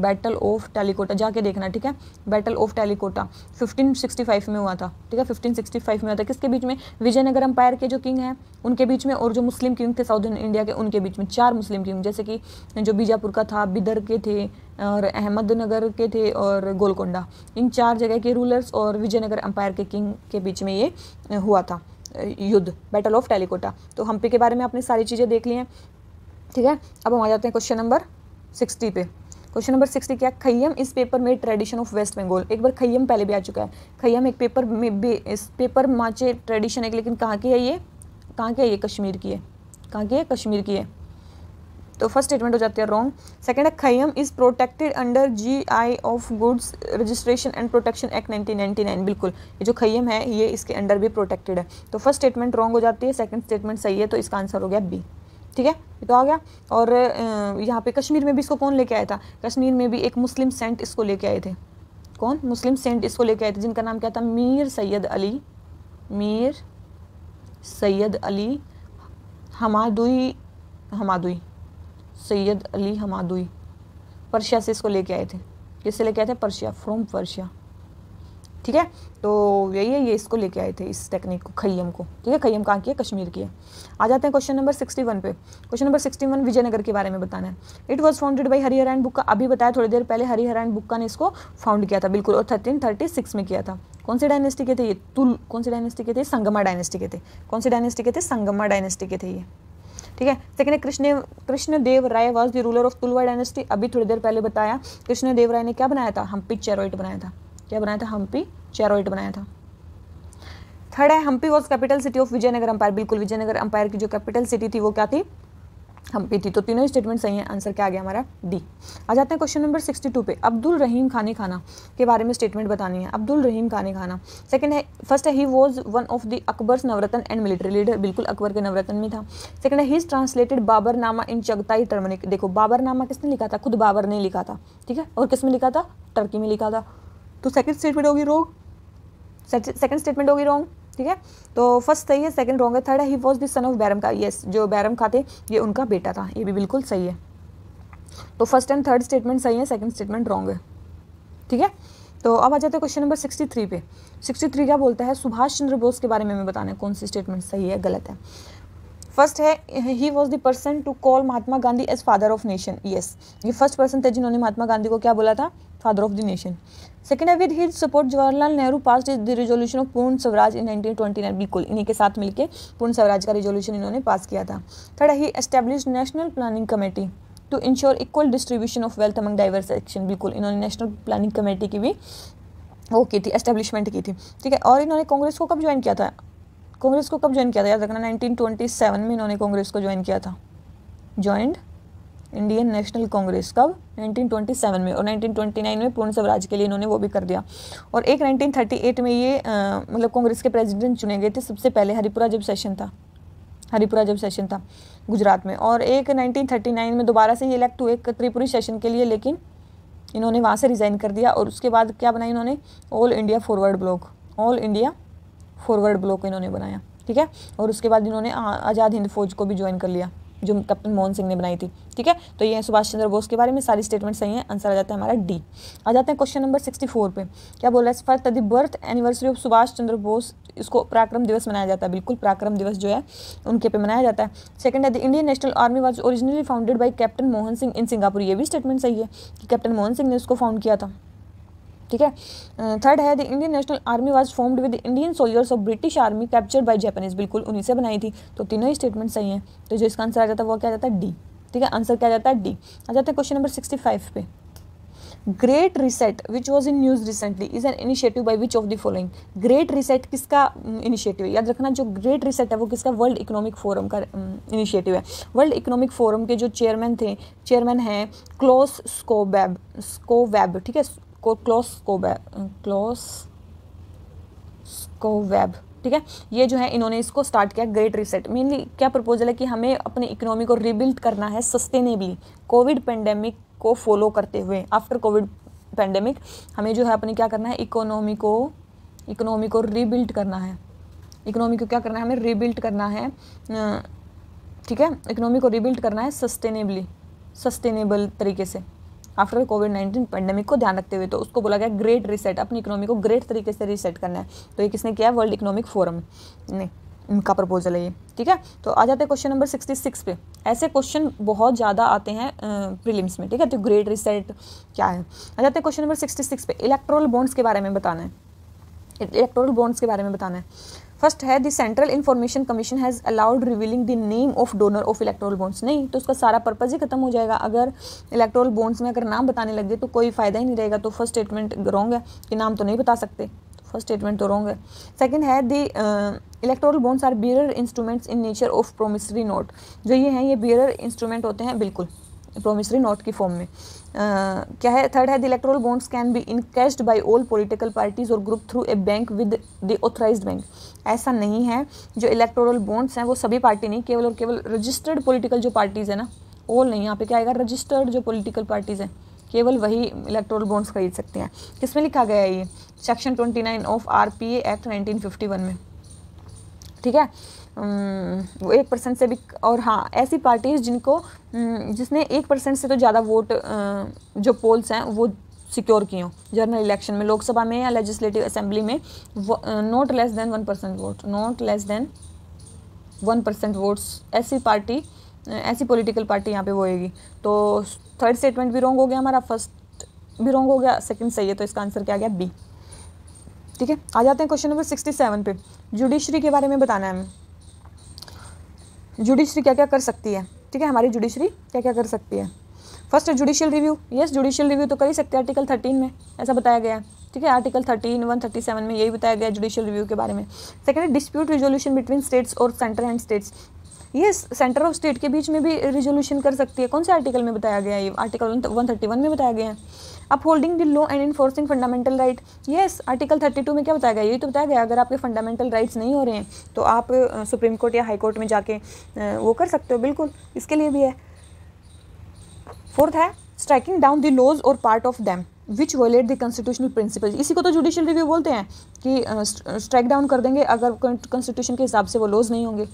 battle of Talikota जाके देखना ठीक है बैटल ऑफ टेलीकोटा 1565 में हुआ था ठीक है 1565 में हुआ था किसके बीच में विजयनगर अंपायर के जो किंग हैं उनके बीच में और जो मुस्लिम किंग थे साउथर्न इंडिया के उनके बीच में चार मुस्लिम किंग जैसे कि जो बीजापुर का था बिदर के थे और अहमदनगर के थे और गोलकोंडा इन चार जगह के रूलर्स और विजयनगर अंपायर के किंग के बीच में ये हुआ था युद्ध बैटल ऑफ टेलीकोटा तो हम्पी के बारे में आपने सारी चीज़ें देख ली हैं ठीक है अब हम आ जाते हैं क्वेश्चन नंबर सिक्सटी पे क्वेश्चन नंबर सिक्सटी क्या खय्यम इस पेपर में ट्रेडिशन ऑफ वेस्ट बंगाल एक बार खयम पहले भी आ चुका है खयम एक पेपर में भी इस पेपर माचे ट्रेडिशन है लेकिन कहाँ की है ये कहाँ की है ये कश्मीर की है कहाँ की है कश्मीर की है तो फर्स्ट स्टेटमेंट हो जाती है रॉन्ग सेकंड है Khayam is protected under G I of goods registration and protection act nine बिल्कुल ये जो खयम है ये इसके अंडर भी प्रोटेक्टेड है तो फर्स्ट स्टेटमेंट रॉन्ग हो जाती है सेकेंड स्टेटमेंट सही है तो इसका आंसर हो गया बी ठीक है तो आ गया और यहाँ पे कश्मीर में भी इसको कौन लेके आया था कश्मीर में भी एक मुस्लिम सेंट इसको लेके आए थे कौन मुस्लिम सेंट इसको लेके आए थे जिनका नाम क्या था Mir Sayyid Ali Mir Sayyid Ali Hamadani Hamadani Sayyid Ali Hamadani Persia से इसको लेके आए थे किससे लेके आए थे पर्शिया फ्रॉम पर्शिया ठीक है तो यही है ये इसको लेके आए थे इस टेक्निक को खयम को ठीक है खयम कहाँ की है कश्मीर की है आ जाते हैं क्वेश्चन नंबर सिक्सटी वन पे question number sixty one Vijayanagara के बारे में बताना है it was founded by Harihara and Bukka अभी बताया थोड़ी देर पहले हरिहर एंड बुक्का ने इसको फाउंड किया था बिल्कुल और थर्टीन थर्टी सिक्स में किया था कौन से डायनेस्टी के थे ये तुल कौन से डायनेस्टी के थे संगमा डायनेस्टी के थे कौन से डायनेस्टी के थे संगमा डायनेस्टी के थे ये ठीक है second Krishna Krishna Krishnadeva Raya was the ruler of Tuluva dynasty अभी थोड़ी देर पहले बताया कृष्ण देव राय ने क्या बनाया था हम्पी चेरोइट बनाया था क्या बनाया था हम्पी चेरोइट बनाया था थर्ड है Hampi was capital city of Vijayanagara empire बिल्कुल विजयनगर अंपायर की जो कैपिटल सिटी थी वो क्या थी हम्पी थी तो तीनों ही स्टेटमेंट सही है आंसर क्या आ गया हमारा डी आ जाते हैं क्वेश्चन नंबर सिक्सटी टू पे अब्दुल रहीम खाने खाना के बारे में स्टेटमेंट बतानी है अब्दुल रहीम खाने खाना सेकंड है फर्स्ट है he was one of the Akbar's Navratna and military leader बिल्कुल अकबर के नवरत्न में था सेकंड है his translated Baburnama in Chagatai Turkic देखो बाबरनामा किसने लिखा था खुद बाबर ने लिखा था ठीक है और किस में लिखा था टर्की में लिखा था तो सेकंड स्टेटमेंट होगी रोंग सेकंड स्टेटमेंट होगी रोंग ठीक है तो फर्स्ट सही है सेकंड रोंग है थर्ड है he was the son of Bairam का येस जो बैरम खा थे ये उनका बेटा था ये भी बिल्कुल सही है तो फर्स्ट एंड थर्ड स्टेटमेंट सही है सेकंड स्टेटमेंट रोंग है ठीक है तो अब आ जाते हैं क्वेश्चन नंबर 63 पे 63 क्या बोलता है सुभाष चंद्र बोस के बारे में हमें बताना है कौन सी स्टेटमेंट सही है गलत है फर्स्ट है he was the person to call Mahatma Gandhi as father of nation yes ये फर्स्ट पर्सन थे जिन्होंने महात्मा गांधी को क्या बोला था father of the nation second है with his support Jawaharlal Nehru pass the resolution of Purna Swaraj इन 1929 बिल्कुल इन्हीं के साथ मिलकर पूर्ण स्वराज का रिजोल्यूशन इन्होंने पास किया था third he establish national planning committee to ensure equal distribution of wealth among diverse action बिल्कुल इन्होंने नेशनल प्लानिंग कमेटी की भी वो की थी एस्टेब्लिशमेंट की थी ठीक है और इन्होंने कांग्रेस को कब ज्वाइन किया था कांग्रेस को कब ज्वाइन किया था याद रखना 1927 में इन्होंने कांग्रेस को ज्वाइन किया था ज्वाइंड इंडियन नेशनल कांग्रेस कब 1927 में और 1929 में पूर्ण स्वराज के लिए इन्होंने वो भी कर दिया और एक 1938 में ये मतलब कांग्रेस के प्रेसिडेंट चुने गए थे सबसे पहले हरिपुरा जब सेशन था हरिपुरा जब सेशन था गुजरात में और एक 1939 में दोबारा से ये इलेक्ट हुए त्रिपुरी सेशन के लिए लेकिन इन्होंने वहाँ से रिज़ाइन कर दिया और उसके बाद क्या बनाया इन्होंने All India Forward Bloc All India Forward Bloc इन्होंने बनाया ठीक है और उसके बाद इन्होंने आज़ाद हिंद फौज को भी ज्वाइन कर लिया जो कप्टन मोहन सिंह ने बनाई थी ठीक है तो ये सुभाष चंद्र बोस के बारे में सारी स्टेटमेंट सही है आंसर आ जाता है हमारा डी आ जाते हैं क्वेश्चन नंबर सिक्सटी फोर पे क्या बोला है for the birth anniversary of Subhash Chandra Bose इसको पराक्रम दिवस मनाया जाता है बिल्कुल पराक्रम दिवस जो है उनके पे मनाया जाता है सेकंड है the Indian National Army was originally founded by captain Mohan Singh in Singapore ये भी स्टेटमेंट सही है कि कैप्टन मोहन सिंह ने उसको फाउंड किया था ठीक है थर्ड है the Indian National Army was formed with Indian soldiers of British army captured by Japanese बिल्कुल उन्हीं से बनाई थी तो तीनों ही स्टेटमेंट सही हैं तो जो इसका आंसर आ जाता है वो क्या जाता है डी ठीक है आंसर क्या जाता है डी आ जाता है क्वेश्चन नंबर सिक्सटी फाइव पे great reset which was in news recently is an initiative by which of the following great reset किसका इनिशिएटिव है याद रखना जो ग्रेट रिसेट है वो किसका वर्ल्ड इकोनॉमिक फोरम का इनिशिएटिव है वर्ल्ड इकोनॉमिक फोरम के जो चेयरमैन थे चेयरमैन हैं क्लोस स्कोबैब स्कोवैब ठीक है क्लोस को वेब ठीक है ये जो है इन्होंने इसको स्टार्ट किया ग्रेट रिसेट मेनली क्या प्रपोजल है कि हमें अपने इकोनॉमी को रिबिल्ड करना है सस्टेनेबली कोविड पेंडेमिक को फॉलो करते हुए आफ्टर कोविड पेंडेमिक हमें जो है अपने क्या करना है इकोनॉमी को इकोनॉमी को रिबिल्ड करना है इकोनॉमी को क्या करना है हमें रिबिल्ड करना है ठीक है इकोनॉमी को रिबिल्ड करना है सस्टेनेबली सस्टेनेबल तरीके से आफ्टर कोविड नाइन्टीन पेंडेमिक को ध्यान रखते हुए तो उसको बोला गया ग्रेट रिसेट अपनी इकोनॉमी को ग्रेट तरीके से रिसेट करना है तो ये किसने किया वर्ल्ड इकोनॉमिक फोरम ने इनका प्रपोजल है ये ठीक है तो आ जाते हैं क्वेश्चन नंबर सिक्सटी सिक्स पे ऐसे क्वेश्चन बहुत ज़्यादा आते हैं प्रीलिम्स में ठीक है तो ग्रेट रिसेट क्या है आ जाते हैं क्वेश्चन नंबर सिक्सटी सिक्स पे इलेक्ट्रोल बॉन्ड्स के बारे में बताना है इलेक्ट्रोल बॉन्ड्स के बारे में बताना है फर्स्ट है the central information commission has allowed revealing the name of donor of electoral bonds नहीं तो उसका सारा पर्पज़ ही खत्म हो जाएगा अगर इलेक्ट्रोल बोन्स में अगर नाम बताने लग गए तो कोई फ़ायदा ही नहीं रहेगा तो फर्स्ट स्टेटमेंट रॉन्ग है कि नाम तो नहीं बता सकते फर्स्ट स्टेटमेंट तो रॉन्ग है सेकेंड है the electoral bonds are bearer instruments in nature of promissory note जो ये हैं ये बियर इंस्ट्रूमेंट होते हैं बिल्कुल प्रोमिसरी नोट की फॉर्म में क्या है थर्ड है the electoral bonds can be encashed by all political parties और group through a bank with the authorise bank ऐसा नहीं है जो इलेक्ट्रोल बॉन्ड्स हैं वो सभी पार्टी नहीं केवल और केवल रजिस्टर्ड पोलिटिकल जो पार्टीज़ है ना ऑल नहीं यहाँ पे क्या आएगा रजिस्टर्ड जो पोलिटिकल पार्टीज़ हैं केवल वही इलेक्ट्रोल बॉन्ड्स खरीद सकते हैं किसमें लिखा गया है ये section twenty nine of R P act nineteen fifty one में ठीक है हम्म, एक परसेंट से भी और हाँ ऐसी पार्टीज़ जिनको हम्म, जिसने एक परसेंट से तो ज़्यादा वोट जो पोल्स हैं वो सिक्योर किए हों जनरल इलेक्शन में लोकसभा में या लेजिस्लेटिव असेंबली में not less than one percent vote not less than one percent votes ऐसी पार्टी ऐसी पॉलिटिकल पार्टी यहाँ पे होएगी तो थर्ड स्टेटमेंट भी रॉन्ग हो गया हमारा फर्स्ट भी रॉन्ग हो गया सेकंड सही है तो इसका आंसर क्या गया बी ठीक है आ जाते हैं क्वेश्चन नंबर सिक्सटी सेवन पे जुडिशरी के बारे में बताना है हमें जुडिशरी क्या क्या कर सकती है ठीक है हमारी जुडिशरी क्या क्या कर सकती है first judicial review yes judicial review तो कर ही सकते हैं आर्टिकल थर्टीन में ऐसा बताया गया ठीक है article thirteen one thirty seven में यही बताया गया जुडिशियल रिव्यू के बारे में सेकंड है डिस्प्यूट रिजोल्यूशन बिटवीन स्टेट्स और सेंटर एंड स्टेट्स ये सेंटर और स्टेट के बीच में भी रिजोल्यूशन कर सकती है कौन से आर्टिकल में बताया गया ये आर्टिकल वन थर्टी वन में बताया गया है upholding the law and enforcing fundamental right yes article thirty two में क्या बताया गया यही तो बताया गया अगर आपके फंडामेंटल राइट्स नहीं हो रहे हैं तो आप सुप्रीम कोर्ट या हाई कोर्ट में जाके वो कर सकते हो बिल्कुल इसके लिए भी है फोर्थ है स्ट्राइकिंग डाउन द लॉज और part of them which violate the constitutional principle इसी को तो जुडिशियल रिव्यू बोलते हैं कि स्ट्राइक डाउन कर देंगे अगर कॉन्स्टिट्यूशन के हिसाब से वो लॉज नहीं होंगे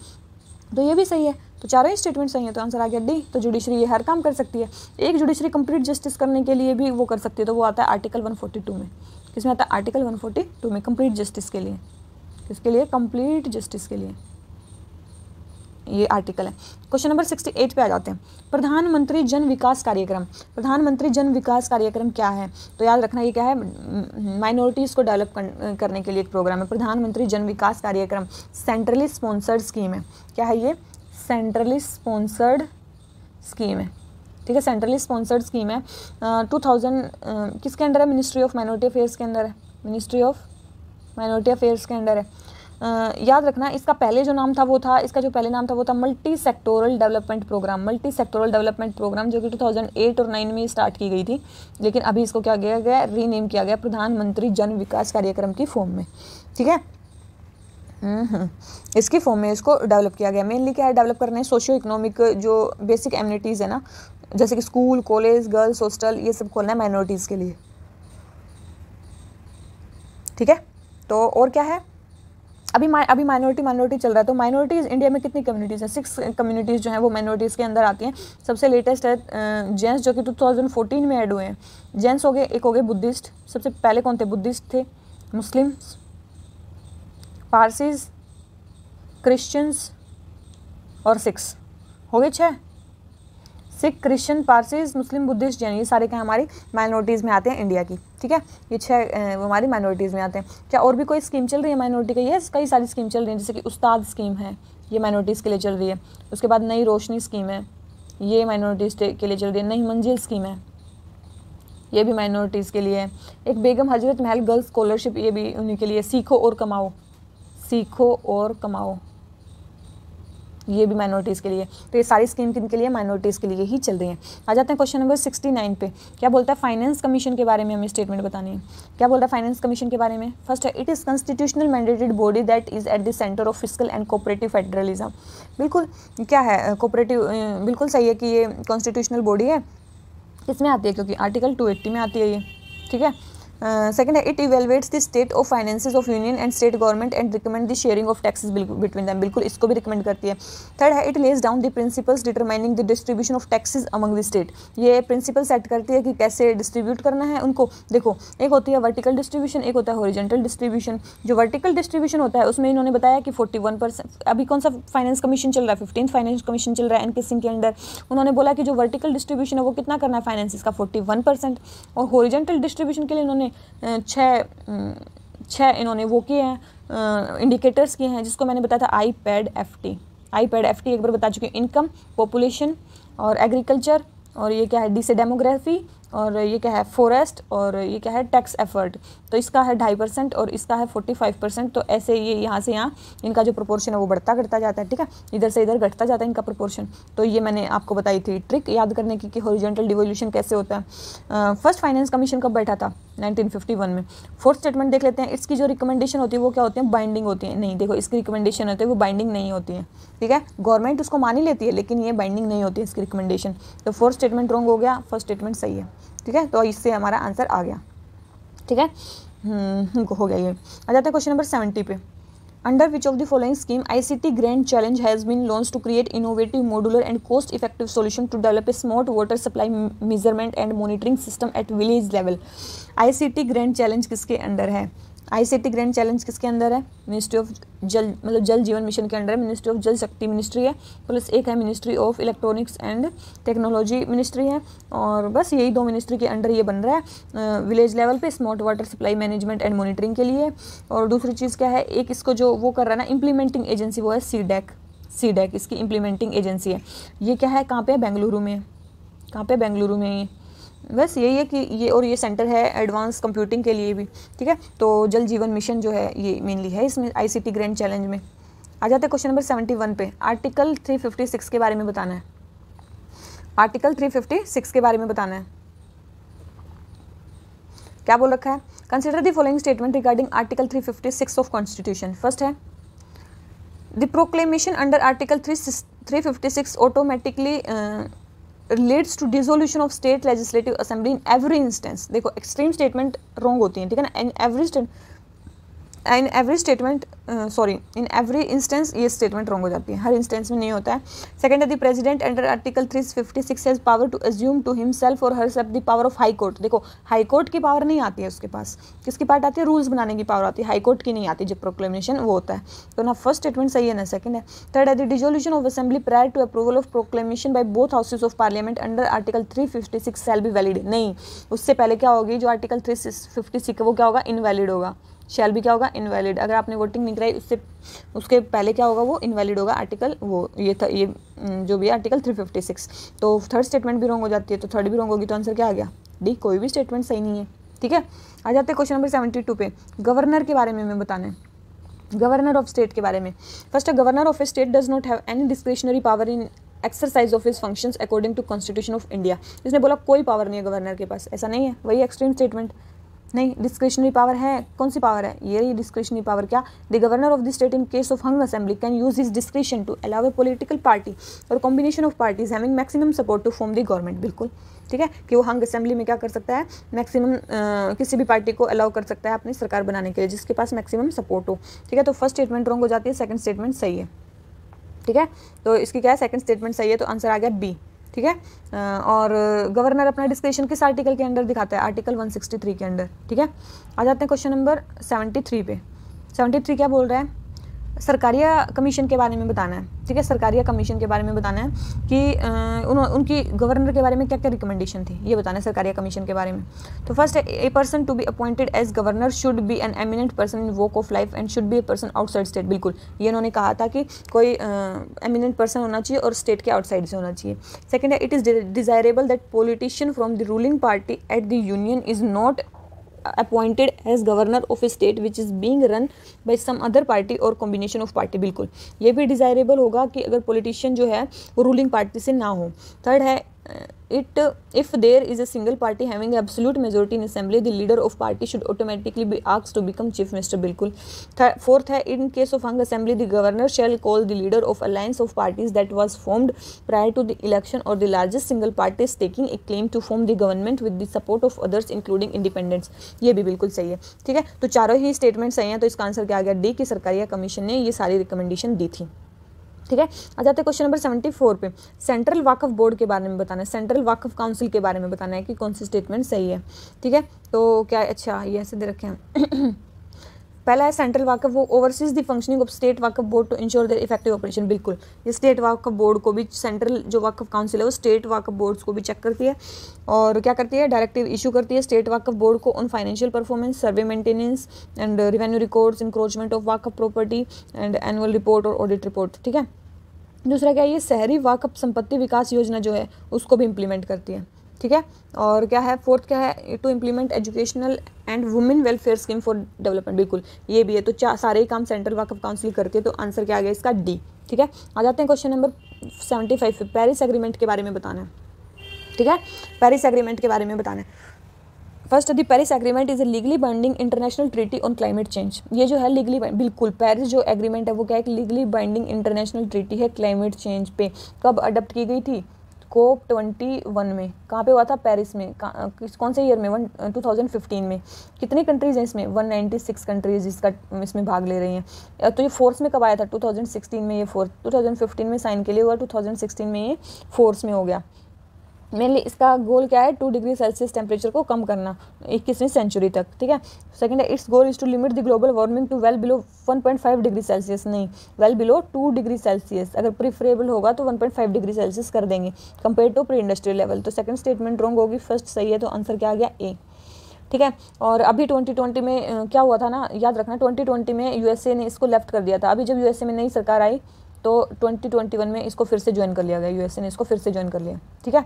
तो ये भी सही है तो चारों ही स्टेटमेंट सही है तो आंसर आ गया डी तो जुडिशरी ये हर काम कर सकती है एक जुडिशरी कंप्लीट जस्टिस करने के लिए भी वो कर सकती है तो वो आता है आर्टिकल 142 में किसमें आता है आर्टिकल 142 में कंप्लीट जस्टिस के लिए किसके लिए कंप्लीट जस्टिस के लिए ये आर्टिकल है क्वेश्चन नंबर सिक्सटी एट पे आ जाते हैं प्रधानमंत्री जन विकास कार्यक्रम प्रधानमंत्री जन विकास कार्यक्रम क्या है तो याद रखना ये क्या है माइनॉरिटीज़ को डेवलप करने के लिए एक प्रोग्राम है प्रधानमंत्री जन विकास कार्यक्रम सेंट्रली स्पॉन्सर्ड स्कीम है क्या है ये सेंट्रली स्पॉन्सर्ड स्कीम है ठीक है सेंट्रली स्पॉन्सर्ड स्कीम है टू uh, थाउजेंड uh, किसके अंडर है मिनिस्ट्री ऑफ माइनॉरिटी अफेयर्स के अंदर है मिनिस्ट्री ऑफ माइनॉरिटी अफेयर्स के अंडर है uh, याद रखना इसका पहले जो नाम था वो था इसका जो पहले नाम था वो था multi sectoral development programme multi sectoral development programme जो कि एट और नाइन में स्टार्ट की गई थी लेकिन अभी इसको क्या किया गया रीनेम किया गया प्रधानमंत्री जन विकास कार्यक्रम की फॉर्म में ठीक है इसकी फॉर्म में इसको डेवलप किया गया मेनली क्या है डेवलप करना है सोशियो इकोनॉमिक जो बेसिक एम्यूनिटीज़ है ना जैसे कि स्कूल कॉलेज गर्ल्स हॉस्टल ये सब खोलना है माइनॉरिटीज़ के लिए ठीक है तो और क्या है अभी मा, अभी माइनॉरिटी माइनॉरिटी चल रहा है तो माइनॉरिटीज़ इंडिया में कितनी कम्युनिटीज़ हैं सिक्स कम्युनिटीज़ जो हैं वो माइनॉरिटीज़ के अंदर आती हैं सबसे लेटेस्ट है जेंट्स जो कि 2014 में ऐड हुए हैं जेंट्स हो गए एक हो गए बुद्धिस्ट सबसे पहले कौन थे बुद्धिस्ट थे मुस्लिम्स पारसीज क्रिश्चियंस और सिक्स हो गए छः Sikh Christian Parsis Muslim Buddhist Jain ये सारे क्या हमारी माइनॉरिटीज़ में आते हैं इंडिया की ठीक है ये छः वो हमारी माइनॉरिटीज़ में आते हैं क्या और भी कोई स्कीम चल रही है माइनॉरिटी का ये कई सारी स्कीम चल रही है जैसे कि उस्ताद स्कीम है ये माइनॉरिटीज़ के लिए चल रही है उसके बाद नई रोशनी स्कीम है ये माइनॉरिटीज़ के लिए चल रही है नई मंजिल स्कीम है ये भी माइनॉरिटीज़ के लिए है एक बेगम हजरत महल गर्ल्स स्कॉलरशिप ये भी उन्हीं के लिए सीखो और कमाओ सीखो और कमाओ ये भी माइनॉरिटीज़ के लिए तो ये सारी स्कीम किन के लिए माइनॉरिटीज़ के लिए ही चल रही हैं आ जाते हैं क्वेश्चन नंबर सिक्सटी नाइन पे क्या बोलता है फाइनेंस कमीशन के बारे में हमें स्टेटमेंट बतानी है क्या बोलता है फाइनेंस कमीशन के बारे में फर्स्ट है it is constitutional mandated body that is at the centre of physical and cooperative federalism बिल्कुल क्या है कोऑपरेटिव बिल्कुल सही है कि ये कॉन्स्टिट्यूशनल बॉडी है इसमें आती है क्योंकि आर्टिकल टू में आती है ये ठीक है सेकेंड है it evaluates the state of finances of union and state government and recommend the sharing of tax between them बिल्कुल इसको भी रिकमेंड करती है थर्ड है it lays down the principles determining the distribution of taxes among the state ये principle set करती है कि कैसे डिस्ट्रीब्यूट करना है उनको देखो एक होती है वर्टिकल डिस्ट्रीब्यूशन एक होता है ओरिजेंटल डिस्ट्रीब्यूशन जो वर्टिकल डिस्ट्रीब्यूशन होता है उसमें इन्होंने बताया कि फोर्टी वन परसेंट अभी कौन सा फाइनेंस कमीशन चल रहा है फिफ्टीन फाइनेंस कमीशन चल रहा है एन के अंडर उन्होंने बोला कि जो वर्टिकल डिस्ट्रीब्यूशन है वो कितना करना है फाइनेंस का फोर्टी वन परसेंट और हॉरिजेंटल डिस्ट्रीब्यूशन के लिए इन्होंने छः छः इन्होंने वो किए हैं इंडिकेटर्स किए हैं जिसको मैंने बताया था आई पैड एफ टी आई पैड एफ टी एक बार बता चुके हैं इनकम पॉपुलेशन और एग्रीकल्चर और ये क्या है डी से डेमोग्राफी और ये क्या है फॉरेस्ट और ये क्या है टैक्स एफर्ट तो इसका है ढाई परसेंट और इसका है फोर्टी फाइव परसेंट तो ऐसे ये यहाँ से यहाँ इनका जो प्रोपोर्शन है वो बढ़ता घटता जाता है ठीक है इधर से इधर घटता जाता है इनका प्रोपोर्शन तो ये मैंने आपको बताई थी ट्रिक याद करने की कि हॉरिजेंटल डिवोल्यूशन कैसे होता है फर्स्ट फाइनेंस कमीशन कब बैठा था नाइनटीन में फोर्थ स्टेटमेंट देख लेते हैं इसकी जो रिकमेंडेशन होती है वो क्या होती है बाइंडिंग होती है नहीं देखो इसकी रिकमेंडेशन होती है वो बाइंडिंग नहीं होती है ठीक है गवर्नमेंट उसको मान ही लेती है लेकिन ये बाइंडिंग नहीं होती है इसकी रिकमेंडेशन तो फोर्थ स्टेटमेंट रॉन्ग हो गया फर्स्ट स्टेटमेंट सही है ठीक है तो इससे हमारा आंसर आ गया ठीक है हम्म, हो गया ये आ जाते हैं क्वेश्चन नंबर सेवेंटी पे under which of the following scheme ICT grand challenge has been launched to create innovative modular and cost effective solution to develop a smart water supply measurement and monitoring system at village level ICT grand challenge किसके under है ICT grand challenge किसके अंदर है ministry of जल मतलब जल जीवन mission के अंडर है मिनिस्ट्री ऑफ जल शक्ति मिनिस्ट्री है प्लस एक है ministry of electronics and technology ministry है और बस यही दो मिनिस्ट्री के अंडर ये बन रहा है विलेज लेवल पे smart water supply management and monitoring के लिए और दूसरी चीज़ क्या है एक इसको जो वो कर रहा है ना इम्प्लीमेंटिंग एजेंसी वो है सी डैक सी डैक इसकी इम्प्लीमेंटिंग एजेंसी है ये क्या है कहाँ पर है बेंगलुरु में कहाँ पर बेंगलुरु में ये बस यही है कि ये और ये सेंटर है एडवांस कंप्यूटिंग के लिए भी ठीक है तो जल जीवन मिशन जो है ये मेनली है इसमें आईसीटी ग्रैंड चैलेंज में आ जाते क्वेश्चन नंबर सेवेंटी वन पे आर्टिकल थ्री फिफ्टी सिक्स के बारे में बताना है आर्टिकल थ्री फिफ्टी सिक्स के बारे में बताना है क्या बोल रखा है consider the following statement regarding article three fifty six of constitution first है the proclamation under article three three fifty six automatically relates to dissolution of state legislative assembly in every instance देखो extreme statement wrong होती है ठीक है ना every state in every statement sorry in every instance ये statement wrong हो जाती है हर इंस्टेंस में नहीं होता है सेकंड है the president under article three fifty six has power to assume to himself और herself the power of high court देखो हाई कोर्ट की पावर नहीं आती है उसके पास किसकी पार्ट आती है रूल्स बनाने की पावर आती है हाई कोर्ट की नहीं आती जब प्रोक्लेमेशन वो होता है तो ना फर्स्ट स्टेटमेंट सही है ना सेकंड है थर्ड है the dissolution of assembly prior to approval of proclamation by both houses of parliament under article three fifty six सेल भी वैलिड नहीं उससे पहले क्या होगी जो आर्टिकल थ्री फिफ्टी सिक्स वो क्या होगा इनवैलिड होगा शैल भी क्या होगा इनवैलिड अगर आपने वोटिंग नहीं कराई उससे उसके पहले क्या होगा वो इनवैलिड होगा आर्टिकल वो ये था ये जो भी है आर्टिकल 356 तो थर्ड स्टेटमेंट भी रॉन्ग हो जाती है तो थर्ड भी रॉन्ग होगी तो आंसर क्या आ गया डी कोई भी स्टेटमेंट सही नहीं है ठीक है आ जाते क्वेश्चन नंबर सेवेंटी टू पे गवर्नर के बारे में हमें बताना है गवर्नर ऑफ स्टेट के बारे में first governor of a state does not have any discretionary power in exercise of his functions according to constitution of India इसने बोला कोई पावर नहीं है गवर्नर के पास ऐसा नहीं है वही एक्सट्रीम स्टेटमेंट नहीं डिस्क्रिशनरी पावर है कौन सी पावर है ये रही डिस्क्रिशनरी पावर क्या the governor of the state in case of hung assembly can use his discretion to allow a political party और combination of parties having maximum support to form the government बिल्कुल ठीक है कि वो हंग assembly में क्या कर सकता है मैक्सिमम किसी भी पार्टी को अलाउ कर सकता है अपनी सरकार बनाने के लिए जिसके पास मैक्सिमम सपोर्ट हो ठीक है तो फर्स्ट स्टेटमेंट रॉन्ग हो जाती है सेकंड स्टेटमेंट सही है ठीक है तो इसकी क्या है सेकंड स्टेटमेंट सही है तो आंसर आ गया बी ठीक है और गवर्नर अपना डिस्क्रिप्शन किस आर्टिकल के अंडर दिखाता है आर्टिकल 163 के अंडर ठीक है आ जाते हैं क्वेश्चन नंबर 73 पे 73 क्या बोल रहा है सरकारिया कमीशन के बारे में बताना है ठीक है सरकारिया कमीशन के बारे में बताना है कि उन, उनकी गवर्नर के बारे में क्या क्या रिकमेंडेशन थी ये बताना है सरकारिया कमीशन के बारे में तो first a person to be appointed as governor should be an eminent person in walk of life and should be a person outside state बिल्कुल ये उन्होंने कहा था कि कोई एमिनेंट पर्सन होना चाहिए और स्टेट के आउटसाइड से होना चाहिए सेकेंड है it is desirable that politician from the ruling party at the union is not appointed as governor of a state which is being run by some other party और combination of party बिल्कुल ये भी desirable होगा कि अगर politician जो है वो रूलिंग पार्टी से ना हो थर्ड है it if there is a single party having absolute majority in assembly the leader of party should automatically be आक्स टू बिकम चीफ मिनिस्टर बिल्कुल फोर्थ है in case of hung assembly the governor shall call the leader of alliance of parties that was formed prior to the election और the largest single party is taking a claim to form the government with the support of others including independents ये भी बिल्कुल सही है ठीक है तो चारों ही स्टेटमेंट सही हैं तो इसका आंसर क्या गया डी की सरकारी कमीशन ने ये सारी रिकमेंडेशन दी थी ठीक है आ जाते क्वेश्चन नंबर सेवेंटी फोर पे सेंट्रल वाकफ बोर्ड के बारे में बताना है सेंट्रल वाकफ काउंसिल के बारे में बताना है कि कौन सी स्टेटमेंट सही है ठीक है तो क्या अच्छा ये ऐसे दे रखे हैं पहला है सेंट्रल वाकफ वो oversees the functioning of state Waqf board to ensure their effective operation बिल्कुल ये स्टेट वाकफ बोर्ड को भी सेंट्रल जो वाकफ काउंसिल है वो स्टेट वाकफ बोर्ड्स को भी चेक करती है और क्या करती है डायरेक्टिव इशू करती है स्टेट वाकफ बोर्ड को on financial performance survey maintenance and revenue records encroachment of Waqf property and annual report और ऑडिट रिपोर्ट ठीक है दूसरा क्या है ये शहरी वाकफ संपत्ति विकास योजना जो है उसको भी इम्प्लीमेंट करती है ठीक है और क्या है फोर्थ क्या है to implement educational and women welfare scheme for development बिल्कुल ये भी है तो सारे ही काम सेंट्रल वाकअप काउंसिल करती है तो आंसर क्या आ गया इसका डी ठीक है आ जाते हैं question number seventy five Paris agreement के बारे में बताना है ठीक है पेरिस एग्रीमेंट के बारे में बताना है first the Paris agreement is a legally binding international treaty on climate change ये जो है लीगली बिल्कुल पेरिस जो एग्रीमेंट है वो क्या है लीगली बाइंडिंग इंटरनेशनल ट्रीटी है क्लाइमेट चेंज पे कब अडप्ट की गई थी कोप ट्वेंटी वन में कहाँ पे हुआ था पेरिस में किस कौन से ईयर में वन टू थाउजेंड फिफ्टीन में कितनी कंट्रीज़ हैं इसमें वन नाइन्टी सिक्स कंट्रीज़ इसका इसमें भाग ले रही हैं तो ये फोर्स में कब आया था टू थाउजेंड सिक्सटीन में ये फोर्स टू थाउजेंड फिफ्टीन में साइन के लिए हुआ टू थाउजेंड सिक्सटीन में ये फोर्स में हो गया मेनली इसका गोल क्या है टू डिग्री सेल्सियस टेम्परेचर को कम करना इक्कीसवीं सेंचुरी तक ठीक है सेकंड है its goal is to limit the global warming to well below 1.5 degree celsius नहीं well below two degree celsius अगर प्रिफरेबल होगा तो 1.5 डिग्री सेल्सियस कर देंगे compare to pre industrial level तो सेकंड स्टेटमेंट रॉन्ग होगी फर्स्ट सही है तो आंसर क्या आ गया ए ठीक है और अभी 2020 में क्या हुआ था ना याद रखना 2020 में यूएसए ने इसको लेफ्ट कर दिया था अभी जब यूएसए में नई सरकार आई तो 2021 में इसको फिर से ज्वाइन कर लिया गया यूएसए ने इसको फिर से ज्वाइन कर लिया ठीक है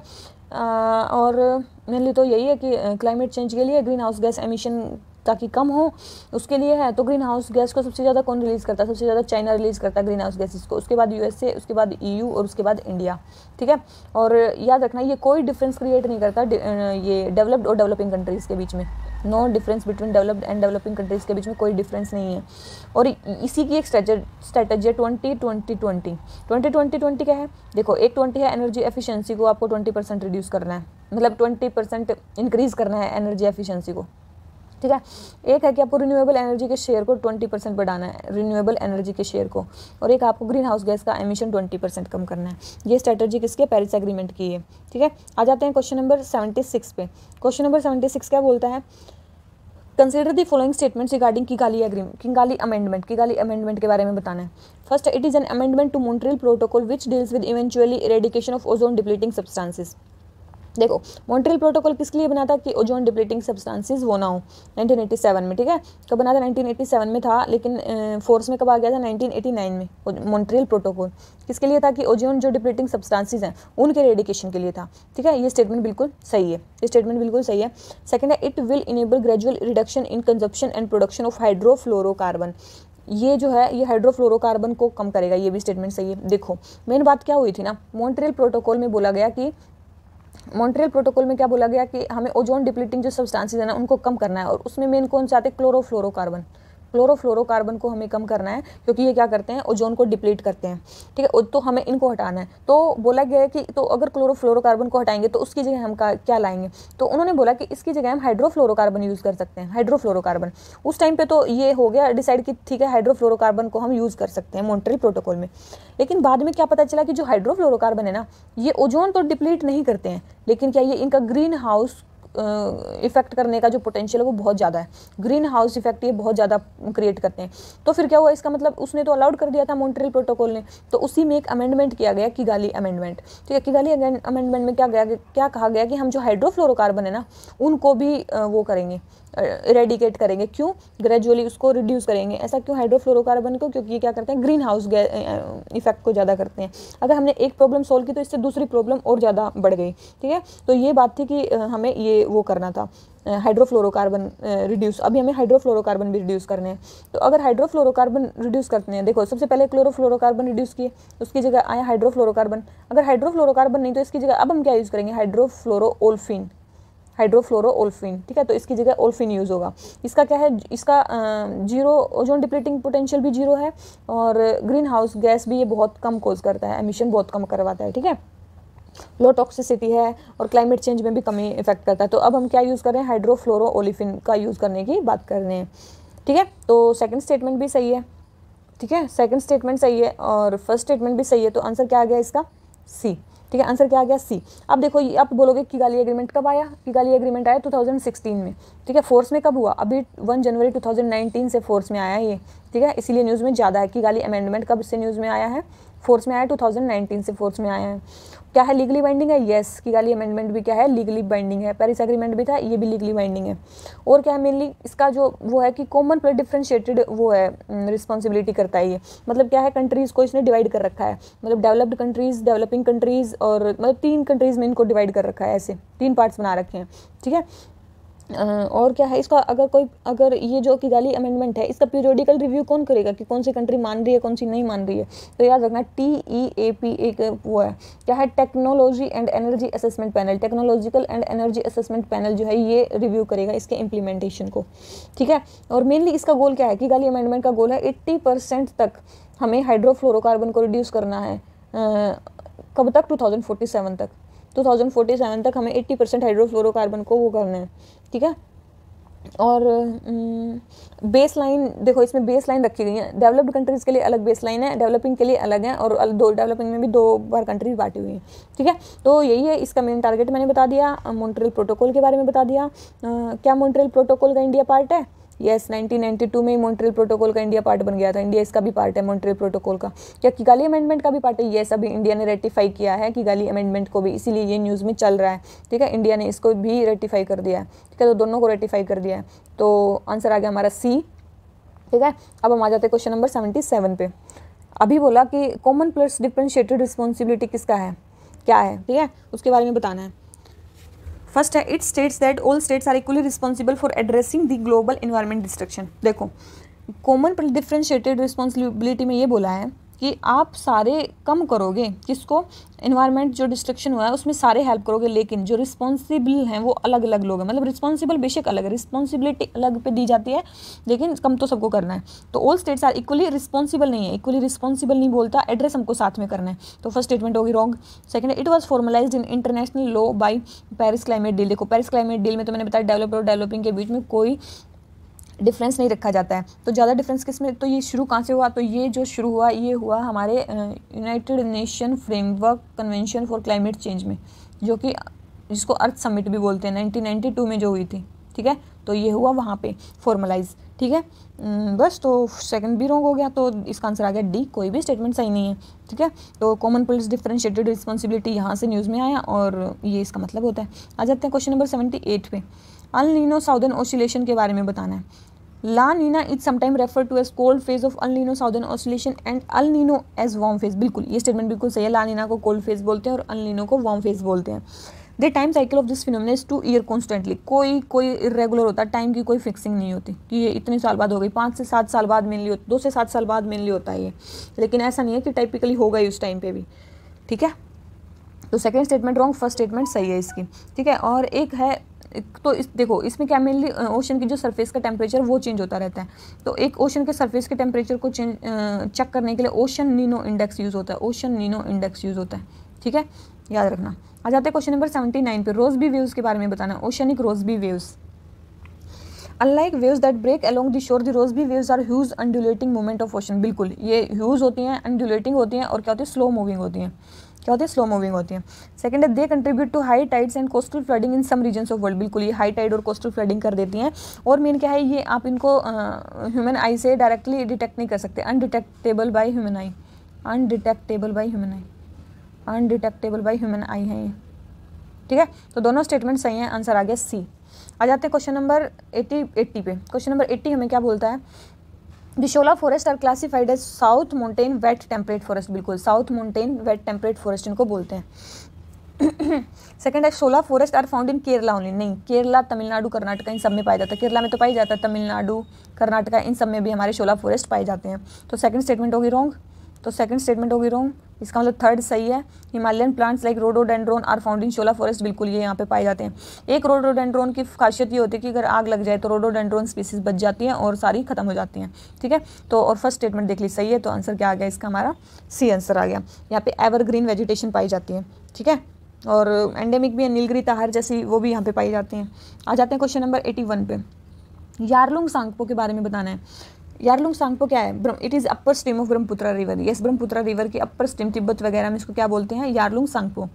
आ, और मेनली तो यही है कि क्लाइमेट चेंज के लिए ग्रीन हाउस गैस एमिशन ताकि कम हो उसके लिए है तो ग्रीन हाउस गैस को सबसे ज़्यादा कौन रिलीज़ करता है सबसे ज़्यादा चाइना रिलीज़ करता है ग्रीन हाउस गैसेस को उसके बाद यूएसए उसके बाद ईयू e और उसके बाद इंडिया ठीक है और याद रखना ये कोई डिफरेंस क्रिएट नहीं करता ये डेवलप्ड और डेवलपिंग कंट्रीज़ के बीच में no difference between developed and developing countries के बीच में कोई डिफरेंस नहीं है और इसी की एक स्ट्रेटजी है twenty twenty twenty twenty twenty twenty क्या है देखो एक ट्वेंटी है एनर्जी एफिशिएंसी को आपको ट्वेंटी परसेंट रिड्यूस करना है मतलब ट्वेंटी परसेंट इंक्रीज़ करना है एनर्जी एफिशिएंसी को ठीक है एक है कि आपको रिन्यूएबल एनर्जी के शेयर को ट्वेंटी परसेंट बढ़ाना है रिन्यूएबल एनर्जी के शेयर को और एक आपको ग्रीन हाउस गैस का एमिशन ट्वेंटी परसेंट कम करना है ये स्ट्रेटजी किसके पेरिस एग्रीमेंट की है ठीक है आ जाते हैं क्वेश्चन नंबर सेवेंटी सिक्स पे क्वेश्चन नंबर सेवेंटी सिक्स क्या बोलता है consider the following statements regarding Kigali agreement Kigali amendment Kigali amendment के बारे में बताना है first it is an amendment to Montreal protocol which deals with eventually eradication of ozone depleting substances देखो Montreal protocol किसके लिए बना था कि ओजोन डिप्लीटिंग सब्सटेंसेस वो ना हो 1987 में ठीक है कब बना था 1987 में था लेकिन फोर्स में कब आ गया था 1989 में मॉन्ट्रियल प्रोटोकॉल किसके लिए था कि ओजोन जो डिप्लीटिंग सब्सटेंसेस हैं उनके रेडिकेशन के लिए था ठीक है ये स्टेटमेंट बिल्कुल सही है ये स्टेटमेंट बिल्कुल सही है सेकेंड है it will enable gradual reduction in consumption and production of hydrofluorocarbon ये जो है ये हाइड्रोफ्लोरोकार्बन को कम करेगा ये भी स्टेटमेंट सही है देखो मेन बात क्या हुई थी ना मॉन्ट्रियल प्रोटोकॉल में बोला गया कि मॉन्ट्रियल प्रोटोकॉल में क्या बोला गया कि हमें ओजोन डिप्लीटिंग जो सब्सटेंसेस है ना उनको कम करना है और उसमें मेन कौन से आते हैं क्लोरोफ्लोरोकार्बन क्लोरोफ्लोरोकार्बन को हमें कम करना है क्योंकि ये क्या करते हैं ओजोन को डिप्लीट करते हैं ठीक है तो हमें इनको हटाना है तो बोला गया है कि तो अगर क्लोरोफ्लोरोकार्बन को हटाएंगे तो उसकी जगह हम क्या लाएंगे तो उन्होंने बोला कि इसकी जगह हम हाइड्रोफ्लोरोकार्बन यूज़ कर सकते हैं हाइड्रोफ्लोरोकार्बन उस टाइम पर तो ये हो गया डिसाइड कि ठीक है हाइड्रोफ्लोरोकार्बन को हम यूज़ कर सकते हैं मॉन्ट्री प्रोटोकॉल में लेकिन बाद में क्या पता चला कि जो हाइड्रोफ्लोरोकार्बन है ना ये ओजोन तो डिप्लीट नहीं करते हैं लेकिन क्या ये इनका ग्रीन हाउस इफेक्ट करने का जो पोटेंशियल है वो बहुत ज़्यादा है ग्रीन हाउस इफेक्ट ये बहुत ज़्यादा क्रिएट करते हैं तो फिर क्या हुआ इसका मतलब उसने तो अलाउड कर दिया था मॉन्ट्रियल प्रोटोकॉल ने तो उसी में एक अमेंडमेंट किया गया किगाली अमेंडमेंट तो है किगाली अमेंडमेंट में क्या गया क्या कहा गया कि हम जो हाइड्रोफ्लोरोकार्बन है ना उनको भी वो करेंगे रेडिकेट करेंगे क्यों ग्रेजुअली उसको रिड्यूस करेंगे ऐसा क्यों हाइड्रोफ्लोरोकार्बन को क्योंकि ये क्या करते हैं ग्रीन हाउस इफेक्ट को ज़्यादा करते हैं अगर हमने एक प्रॉब्लम सोल्व की तो इससे दूसरी प्रॉब्लम और ज़्यादा बढ़ गई ठीक है तो ये बात थी कि हमें ये वो करना था हाइड्रोफ्लोरोकार्बन रिड्यूस अभी हमें हाइड्रोफ्लोरोकार्बन भी रिड्यूस करने हैं तो अगर हाइड्रोफ्लोरोकार्बन रिड्यूस करते हैं देखो सबसे पहले क्लोरोफ्लोरोकार्बन रिड्यूस किए उसकी जगह आया हाइड्रोफ्लोरोकार्बन अगर हाइड्रोफ्लोरोकार्बन नहीं तो इसकी जगह अब हम क्या यूज़ करेंगे हाइड्रोफ्लोरोल्फिन हाइड्रोफ्लोरोल्फिन ठीक है तो इसकी जगह ओल्फिन यूज़ होगा इसका क्या है इसका जीरो ओजोन डिप्लीटिंग पोटेंशियल भी जीरो है और ग्रीन हाउस गैस भी ये बहुत कम कोज करता है एमिशन बहुत कम करवाता है ठीक है लो टॉक्सिसिटी है और क्लाइमेट चेंज में भी कमी इफेक्ट करता है तो अब हम क्या यूज़ कर रहे हैं हाइड्रोफ्लोरोलिफिन का यूज़ करने की बात कर रहे हैं ठीक है तो सेकंड स्टेटमेंट भी सही है ठीक है सेकंड स्टेटमेंट सही है और फर्स्ट स्टेटमेंट भी सही है तो आंसर क्या आ गया इसका सी ठीक है आंसर क्या आ गया सी अब देखो ये आप बोलोगे कि गाली एग्रीमेंट कब आया कि गाली एग्रीमेंट आया 2016 में ठीक है फोर्स में कब हुआ अभी 1 जनवरी 2019 से फोर्स में आया ये ठीक है इसीलिए न्यूज़ में ज़्यादा है कि गाली अमेंडमेंट कब से न्यूज़ में आया है फोर्स में आया 2019 से फोर्स में आया है क्या है लीगली बाइंडिंग है येस की गाली अमेंडमेंट भी क्या है लीगली बाइंडिंग है पेरिस एग्रीमेंट भी था ये भी लीगली बाइंडिंग है और क्या है मेनली इसका जो वो है कि कॉमन पर डिफ्रेंशिएटेड वो है रिस्पॉन्सिबिलिटी करता है ये मतलब क्या है कंट्रीज़ को इसने डिवाइड कर रखा है मतलब डेवलप्ड कंट्रीज़ डेवलपिंग कंट्रीज़ और मतलब तीन कंट्रीज़ में इनको डिवाइड कर रखा है ऐसे तीन पार्ट्स बना रखे हैं ठीक है और क्या है इसका अगर कोई अगर ये जो किगाली अमेंडमेंट है इसका पीरियोडिकल रिव्यू कौन करेगा कि कौन सी कंट्री मान रही है कौन सी नहीं मान रही है तो याद रखना टी ई ए पी एक वो है क्या है technology and energy assessment panel technological and energy assessment panel जो है ये रिव्यू करेगा इसके इम्प्लीमेंटेशन को ठीक है और मेनली इसका गोल क्या है किगाली अमेंडमेंट का गोल है एट्टी परसेंट तक हमें हाइड्रोफ्लोरोकार्बन को रिड्यूस करना है कब तक टू तक 2047 तक हमें 80 परसेंट हाइड्रोफ्लोरोकार्बन को वो करना है ठीक है और बेस लाइन देखो इसमें बेस लाइन रखी गई है डेवलप्ड कंट्रीज़ के लिए अलग बेस लाइन है डेवलपिंग के लिए अलग है और दो डेवलपिंग में भी दो बार कंट्रीज बांटी हुई हैं ठीक है तो यही है इसका मेन टारगेट मैंने बता दिया मॉन्ट्रियल प्रोटोकॉल के बारे में बता दिया आ, क्या मॉन्ट्रियल प्रोटोकॉल का इंडिया पार्ट है यस 1992 में ही मॉन्ट्रियल प्रोटोकॉल का इंडिया पार्ट बन गया था इंडिया इसका भी पार्ट है मॉन्ट्रियल प्रोटोकॉल का क्या किगाली अमेंडमेंट का भी पार्ट है येस अभी इंडिया ने रेटिफाई किया है किगाली अमेंडमेंट को भी इसीलिए ये न्यूज़ में चल रहा है ठीक है इंडिया ने इसको भी रेटिफाई कर दिया है ठीक है तो दोनों को रेटिफाई कर दिया है तो आंसर आ गया हमारा सी ठीक है अब हम आ जाते हैं क्वेश्चन नंबर सेवेंटी सेवन पे अभी बोला कि कॉमन प्लस डिफ्रेंशिएटेड रिस्पॉन्सिबिलिटी किसका है क्या है ठीक है उसके बारे में बताना है फर्स्ट है it states that all states are equally responsible for addressing the global environment destruction देखो कॉमन डिफ्रेंशिएटेड रिस्पॉन्सिबिलिटी में ये बोला है कि आप सारे कम करोगे किसको इन्वायरमेंट जो डिस्ट्रक्शन हुआ है उसमें सारे हेल्प करोगे लेकिन जो रिस्पॉन्सिबल हैं वो अलग अलग लोग हैं मतलब रिस्पॉन्सिबल बेशक अलग है रिस्पॉन्सिबिलिटी अलग पे दी जाती है लेकिन कम तो सबको करना है तो all states are equally responsible नहीं है इक्वली रिस्पॉन्सिबल नहीं बोलता एड्रेस हमको साथ में करना है तो फर्स्ट स्टेटमेंट होगी wrong second it was formalise in international law by Paris climate deal देखो पैरिस क्लाइमेट डील में तो मैंने बताया डेवलप और डेवलपिंग के बीच में कोई डिफरेंस नहीं रखा जाता है तो ज़्यादा डिफरेंस किस में तो ये शुरू कहाँ से हुआ तो ये जो शुरू हुआ ये हुआ हमारे United Nation framework convention for climate change में जो कि जिसको अर्थ समिट भी बोलते हैं नाइनटीन में जो हुई थी ठीक है तो ये हुआ वहाँ पे फॉर्मलाइज ठीक है बस तो सेकंड भी रॉन्ग हो गया तो इसका आंसर आ गया डी कोई भी स्टेटमेंट सही नहीं है ठीक है तो कॉमन पुलिस डिफ्रेंशिएटेड रिस्पॉन्सिबिलिटी यहाँ से न्यूज़ में आया और ये इसका मतलब होता है आ जाते हैं क्वेश्चन नंबर सेवेंटी एट पे नीनो साउदर्न ओसिलेशन के बारे में बताना है La Nina is sometimes refer to as cold phase of El Nino southern oscillation and El Nino as warm phase बिल्कुल ये स्टेटमेंट बिल्कुल सही है ला नीना को कोल्ड फेज बोलते हैं और अल नीनो को वार्म फेज बोलते हैं the time cycle of this phenomenon is two year constantly कोई कोई इरेगुलर होता है टाइम की कोई फिक्सिंग नहीं होती कि ये इतने साल बाद हो गई पाँच से सात साल बाद मेनली होता दो से सात साल बाद मेनली होता है ये लेकिन ऐसा नहीं है कि टाइपिकली होगा ही उस टाइम पे भी ठीक है तो second statement wrong first statement सही है इसकी ठीक है और एक है तो इस देखो इसमें क्या मेनली ओशन की जो सरफेस का टेम्परेचर वो चेंज होता रहता है तो एक ओशन के सरफेस के टेम्परेचर को चेंज चेक करने के लिए ओशन नीनो इंडेक्स यूज़ होता है ओशन नीनो इंडेक्स यूज़ होता है ठीक है याद रखना आ जाते हैं क्वेश्चन नंबर सेवेंटी नाइन पर रोज बी वेव्स के बारे में बताना oceanic Rossby waves unlike waves that break along the shore the Rossby waves are huge undulating movement of ocean बिल्कुल ये ह्यूज होती हैं अंडुलेटिंग होती हैं और क्या होती है स्लो मूविंग होती हैं क्या होती है स्लो मूविंग होती है सेकंड है they contribute to high tides and coastal flooding in some region of world बिल्कुल ये हाई टाइड और कोस्टल फ्लडिंग कर देती हैं और मेन क्या है ये आप इनको ह्यूमन आई से डायरेक्टली डिटेक्ट नहीं कर सकते undetectable by human eye undetectable by human eye undetectable by human eye है ये ठीक है तो दोनों स्टेटमेंट सही हैं आंसर आ गया सी आ जाते हैं क्वेश्चन नंबर एट्टी एट्टी पे क्वेश्चन नंबर एट्टी हमें क्या बोलता है बिशोला forest are classified as south mountain wet temperate forest बिल्कुल south mountain wet temperate forest इनको बोलते हैं सेकंड है Shola forest are found in Kerala only नहीं केरला तमिलनाडु कर्नाटका इन सब में पाया जाता है केरला में तो पाया जाता है तमिलनाडु कर्नाटका इन सब में भी हमारे शोला फॉरेस्ट पाए जाते हैं तो सेकंड स्टेटमेंट होगी रॉन्ग तो सेकंड स्टेटमेंट होगी रॉन्ग इसका मतलब थर्ड सही है Himalayan plants like rhododendron are found in Shola forest बिल्कुल ये यहाँ पे पाए जाते हैं एक रोडोडेंड्रोन की खासियत ये होती है कि अगर आग लग जाए तो रोडोडेंड्रोन स्पीसीज बच जाती हैं और सारी खत्म हो जाती हैं ठीक है तो और फर्स्ट स्टेटमेंट देख ली सही है तो आंसर क्या आ गया इसका हमारा सी आंसर आ गया यहाँ पे एवरग्रीन वेजिटेशन पाई जाती है ठीक है और एंडेमिक भी है नीलगिरी तहार जैसी वो भी यहाँ पे पाई जाती हैं आ जाते हैं क्वेश्चन नंबर एटी वन पे यारलुंग सांगपो के बारे में बताना है यारलुंग सांगपो क्या है it is upper stream of Brahmaputra river yes Brahmaputra river की अपर स्ट्रीम तिब्बत वगैरह में इसको क्या बोलते हैं Yarlung Tsangpo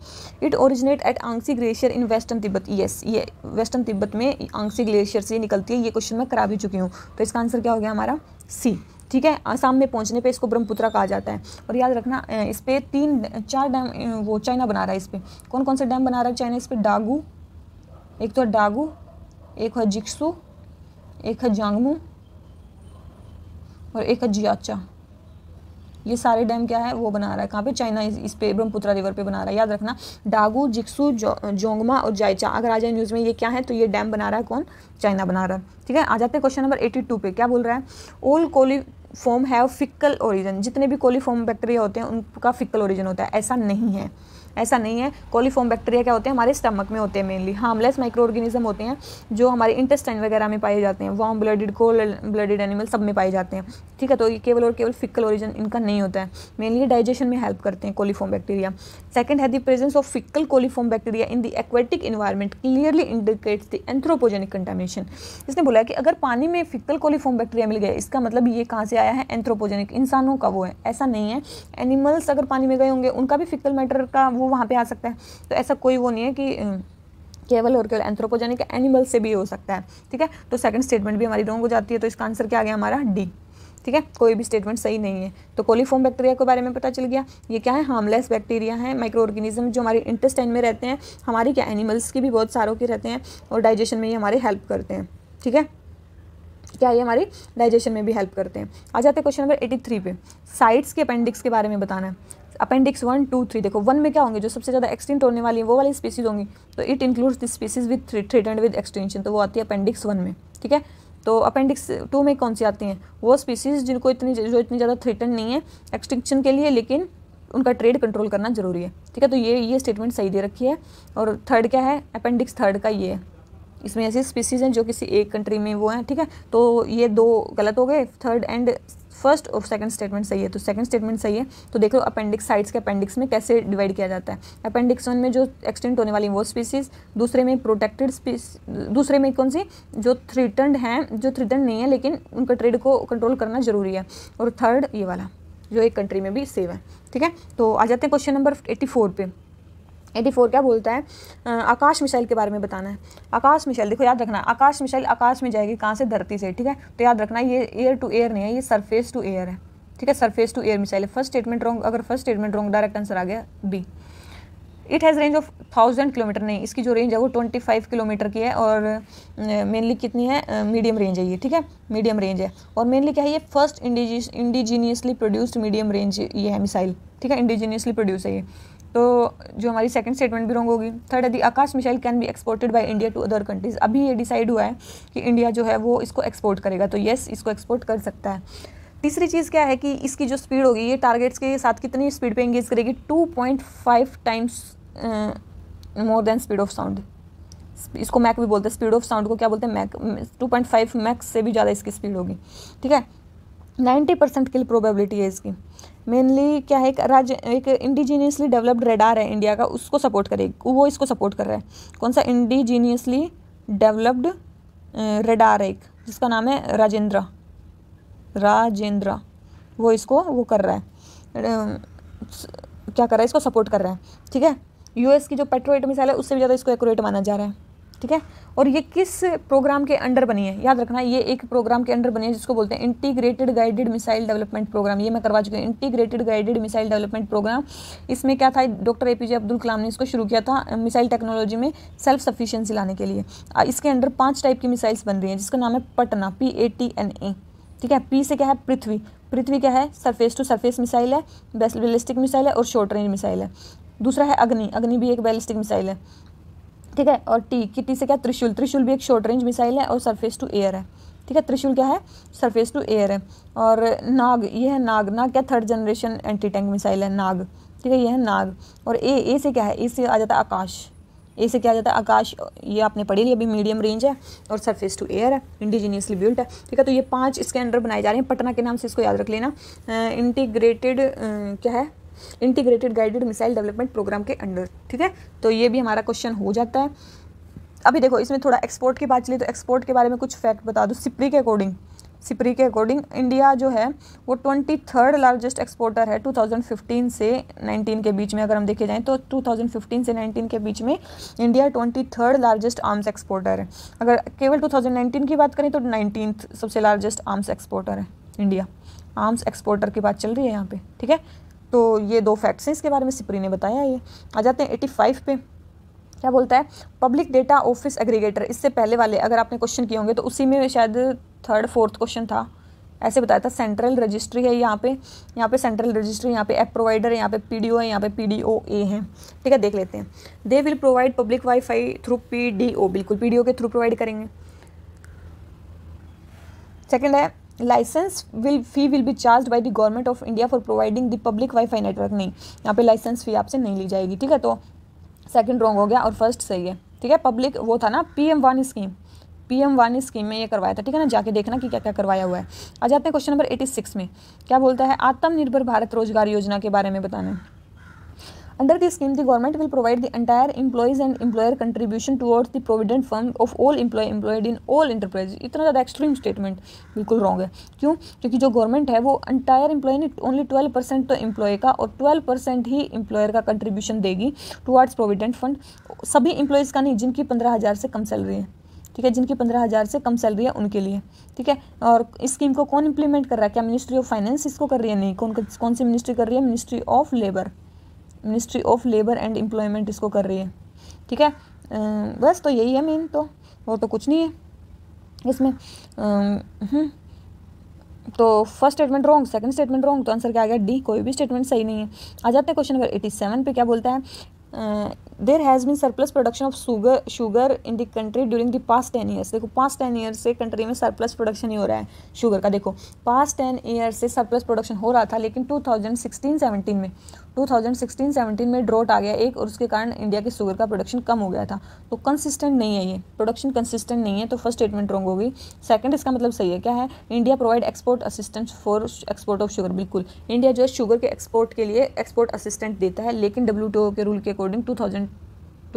it originate at Angsi glacier in western Tibet yes ये वेस्टर्न तिब्बत में आंसी ग्लेशियर से निकलती है ये क्वेश्चन मैं करा भी चुकी हूँ तो इसका आंसर क्या हो गया हमारा सी ठीक है आसाम में पहुंचने पे इसको ब्रह्मपुत्रा कहा जाता है और याद रखना इस पर तीन चार डैम वो चाइना बना रहा है इस पर कौन कौन सा डैम बना रहा है चाइना इस पर डागू एक तो डागू एक है जिक्सू एक है जांगमू और एक है जियाचा ये सारे डैम क्या है वो बना रहा है कहाँ पे चाइना इस, इस पे ब्रह्मपुत्रा रिवर पे बना रहा है याद रखना डागू जिक्सू जो, जोंगमा और जायचा अगर आ जाए न्यूज़ में ये क्या है तो ये डैम बना रहा है कौन चाइना बना रहा है ठीक है आ जाते हैं क्वेश्चन नंबर एटी टू पे क्या बोल रहा है all coliform have faecal origin जितने भी कोलीफॉर्म बैक्टेरिया होते हैं उनका फिक्कल ओरिजन होता है ऐसा नहीं है ऐसा नहीं है कोलीफॉर्म बैक्टीरिया क्या होते हैं हमारे स्टमक में होते हैं मेनली हार्मलेस माइक्रो ऑर्गेनिज्म होते हैं जो हमारे इंटेस्टाइन वगैरह में पाए जाते हैं warm blooded cold blooded animal सब में पाए जाते हैं ठीक है तो ये केवल और केवल फिकल ओरिजन इनका नहीं होता है मेनली डाइजेशन में हेल्प करते हैं कोलीफॉर्म बैक्टीरिया सेकंड है the presence of faecal coliform bacteria in the aquatic environment clearly indicates the anthropogenic contamination इसने बोला कि अगर पानी में फिकल कोलीफॉर्म बैक्टीरिया मिल गया इसका मतलब ये कहाँ से आया है एंथ्रोपोजेनिक इंसानों का वो है ऐसा नहीं है एनिमल्स अगर पानी में गए होंगे उनका भी फिकल मैटर का वो वहाँ पे आ सकता है तो ऐसा कोई वो नहीं है कि केवल और केवल एंथ्रोपोजेनिक एनिमल से भी हो सकता है ठीक है तो सेकंड स्टेटमेंट भी हमारी रॉन्ग हो जाती है तो इसका आंसर क्या आ गया हमारा डी ठीक है कोई भी स्टेटमेंट सही नहीं है तो कोलीफॉर्म बैक्टीरिया के बारे में पता चल गया ये क्या है हार्मलेस बैक्टीरिया है माइक्रो ऑर्गेनिज्म जो हमारे इंटेस्टाइन में रहते हैं हमारे क्या एनिमल्स की भी बहुत सारों के रहते हैं और डाइजेशन में ये हमारे हेल्प करते हैं ठीक है क्या ये हमारी डाइजेशन में भी हेल्प करते हैं आ जाते हैं क्वेश्चन नंबर थ्री पे साइट्स के अपेंडिक्स के बारे में बताना है अपेंडिक्स वन टू थ्री देखो वन में क्या होंगे जो सबसे ज़्यादा एक्सटेंट होने वाली है वो वाली स्पीसीज होंगी तो it includes this species with threatened with extension तो वो आती है अपेंडिक्स वन में ठीक है तो अपेंडिक्स टू में कौन सी आती हैं वो स्पीसीज जिनको इतनी जो इतनी ज़्यादा थ्रेटेंड नहीं है एक्सटिंक्शन के लिए लेकिन उनका ट्रेड कंट्रोल करना जरूरी है ठीक है तो ये ये स्टेटमेंट सही दे रखी है और थर्ड क्या है अपेंडिक्स थर्ड का ये है इसमें ऐसी स्पीसीज हैं जो किसी एक कंट्री में वो हैं ठीक है तो ये दो गलत हो गए थर्ड एंड फर्स्ट और सेकंड स्टेटमेंट सही है तो सेकंड स्टेटमेंट सही है तो देख लो अपेंडिक्स साइड्स के अपेंडिक्स में कैसे डिवाइड किया जाता है अपेंडिक्स वन में जो एक्सटेंट होने वाली वो स्पीसीज दूसरे में प्रोटेक्टेड दूसरे में कौन सी जो थ्रीटन्ड हैं जो थ्रीटन्ड नहीं है लेकिन उनका ट्रेड को कंट्रोल करना जरूरी है और थर्ड ये वाला जो एक कंट्री में भी सेव है ठीक है तो आ जाते हैं क्वेश्चन नंबर एट्टी पे एटी फोर क्या बोलता है आकाश मिसाइल के बारे में बताना है आकाश मिसाइल देखो याद रखना आकाश मिसाइल आकाश में जाएगी कहाँ से धरती से ठीक है तो याद रखना ये एयर टू एयर नहीं है ये सरफेस टू एयर है ठीक है सरफेस टू एयर मिसाइल है फर्स्ट स्टेटमेंट रॉन्ग अगर first statement wrong direct answer आ गया B it has range of thousand kilometre नहीं इसकी जो रेंज है वो ट्वेंटी फाइव किलोमीटर की है और मेनली कितनी है मीडियम रेंज है ये ठीक है मीडियम रेंज है और मेनली क्या है ये first indigenously produced medium range ये है मिसाइल ठीक है इंडिजीनियसली प्रोड्यूस है ये तो जो हमारी सेकंड स्टेटमेंट भी रॉन्ग होगी थर्ड है the Akash missile can be exported by India to other countries अभी ये डिसाइड हुआ है कि इंडिया जो है वो इसको एक्सपोर्ट करेगा तो येस इसको एक्सपोर्ट कर सकता है तीसरी चीज़ क्या है कि इसकी जो स्पीड होगी ये टारगेट्स के साथ कितनी स्पीड पे इंगेज करेगी five times more than speed of sound इसको मैक भी बोलते हैं स्पीड ऑफ साउंड को क्या बोलते हैं Mach two point five Mach से भी ज़्यादा इसकी स्पीड होगी ठीक है नाइन्टी परसेंट किल प्रोबेबिलिटी है इसकी मेनली क्या है एक राज्य एक इंडिजीनियसली डेवलप्ड रेडार है इंडिया का उसको सपोर्ट करेगी वो इसको सपोर्ट कर रहा है कौन सा इंडिजीनियसली डेवलप्ड रेडार है एक जिसका नाम है राजेंद्र राजेंद्र वो इसको वो कर रहा है क्या कर रहा है इसको सपोर्ट कर रहा है ठीक है यूएस की जो पेट्रोएट मिसाइल है उससे भी ज़्यादा इसको एक्यूरेट माना जा रहा है ठीक है और ये किस प्रोग्राम के अंडर बनी है याद रखना ये एक प्रोग्राम के अंडर बनी है जिसको बोलते हैं integrated guided missile development programme ये मैं करवा चुकी हूँ integrated guided missile development programme इसमें क्या था doctor A P Abdul Kalam ने इसको शुरू किया था मिसाइल टेक्नोलॉजी में सेल्फ सफिशियंसी लाने के लिए इसके अंडर पाँच टाइप की मिसाइल्स बन रही हैं जिसका नाम है Patna P A T N A ठीक है पी से क्या है पृथ्वी पृथ्वी क्या है सरफेस टू सरफेस मिसाइल है बैलिस्टिक मिसाइल है और शॉर्ट रेंज मिसाइल है दूसरा है अग्नि अग्नि भी एक बैलिस्टिक मिसाइल है ठीक है और टी की टी से क्या त्रिशूल त्रिशूल भी एक शॉर्ट रेंज मिसाइल है और सरफेस टू एयर है ठीक है त्रिशूल क्या है सरफेस टू एयर है और नाग ये है नाग नाग क्या third generation anti tank missile है नाग ठीक है ये है नाग और ए ए से क्या है ए से आ जाता है आकाश ए से क्या आ जाता है आकाश ये आपने पढ़ी ली अभी मीडियम रेंज है और सरफेस टू एयर है इंडिजीनियसली बिल्ट है ठीक है तो ये पांच इसके अंडर बनाए जा रहे हैं पटना के नाम से इसको याद रख लेना इंटीग्रेटेड क्या है integrated guided missile development programme के अंडर ठीक है तो ये भी हमारा क्वेश्चन हो जाता है अभी देखो इसमें थोड़ा एक्सपोर्ट की बात चली तो एक्सपोर्ट के बारे में कुछ फैक्ट बता दो सिपरी के अकॉर्डिंग सिपरी के अकॉर्डिंग इंडिया जो है वो ट्वेंटी थर्ड लार्जेस्ट एक्सपोर्टर है 2015 से 19 के बीच में अगर हम देखे जाएँ तो 2015 से 19 के बीच में India twenty third largest arms exporter है अगर केवल 2019 की बात करें तो नाइनटीन सबसे लार्जेस्ट आर्म्स एक्सपोर्टर है इंडिया आर्म्स एक्सपोर्टर की बात चल रही है यहाँ पे ठीक है तो ये दो फैक्ट्स हैं इसके बारे में सिपरी ने बताया ये आ जाते हैं एटी फाइव पे क्या बोलता है पब्लिक डेटा ऑफिस एग्रीगेटर इससे पहले वाले अगर आपने क्वेश्चन किए होंगे तो उसी में शायद थर्ड फोर्थ क्वेश्चन था ऐसे बताया था सेंट्रल रजिस्ट्री है यहाँ पे यहाँ पे सेंट्रल रजिस्ट्री यहाँ पे ऐप प्रोवाइडर है यहाँ पे पीडीओ है यहाँ पे पीडीओ ए है ठीक है देख लेते हैं they will provide public wifi through PDO बिल्कुल पीडीओ के थ्रू प्रोवाइड करेंगे सेकेंड है licence will fee will be charge by the government of India for providing the public wifi network नहीं यहाँ पे लाइसेंस फी आपसे नहीं ली जाएगी ठीक है तो सेकंड रॉन्ग हो गया और फर्स्ट सही है ठीक है पब्लिक वो था ना P M one scheme P M one scheme में ये करवाया था ठीक है ना जाके देखना कि क्या क्या करवाया हुआ है आ जाते हैं क्वेश्चन नंबर एटी सिक्स में क्या बोलता है आत्मनिर्भर भारत रोजगार योजना के बारे में बताना Under this scheme, the government will provide the entire employees and employer contribution towards the provident fund of all employee employed in all enterprises. इतना ज़्यादा एक्सट्रीम स्टेटमेंट बिल्कुल रॉन्ग है क्यों क्योंकि जो गवर्नमेंट है वो एंटायर एम्प्लॉय नहीं ओनली ट्वेल्व परसेंट तो एम्प्लॉय का और ट्वेल्व परसेंट ही इंप्लॉयर का कंट्रीब्यूशन देगी टुवार्ड्स प्रोविडेंट फंड सभी एम्प्लॉयज़ का नहीं जिनकी पंद्रह हज़ार से कम सैलरी है ठीक है जिनकी पंद्रह हज़ार से कम सैलरी है उनके लिए ठीक है और इस स्कीम को कौन इंप्लीमेंट कर रहा है क्या मिनिस्ट्री ऑफ फाइनेंस इसको कर रही है नहीं कौन कौन सी मिनिस्ट्री कर रही है ministry of labour ministry of labour and employment इसको कर रही है ठीक है बस तो यही है मेन तो और तो कुछ नहीं है इसमें हम्म। तो first statement wrong second statement wrong तो आंसर क्या आ गया डी कोई भी स्टेटमेंट सही नहीं है आ जाते हैं क्वेश्चन नंबर एटी सेवन पे क्या बोलता है there has been surplus production of sugar sugar in the country during the past ten years देखो पास्ट टेन ईयर से कंट्री में सरप्लस प्रोडक्शन ही हो रहा है शुगर का देखो पास्ट टेन ईयर से सरप्लस प्रोडक्शन हो रहा था लेकिन 2016-17 में 2016-17 में ड्रॉट आ गया एक और उसके कारण इंडिया के शुगर का प्रोडक्शन कम हो गया था तो कंसिस्टेंट नहीं है ये प्रोडक्शन कंसिस्टेंट नहीं है तो फर्स्ट स्टेटमेंट रॉन्ग होगी सेकंड इसका मतलब सही है क्या है India provide export assistant for export of sugar बिल्कुल इंडिया जो है शुगर के एक्सपोर्ट के लिए एक्सपोर्ट असिस्टेंट देता है लेकिन डब्ल्यू के रूल के अकॉर्डिंग टू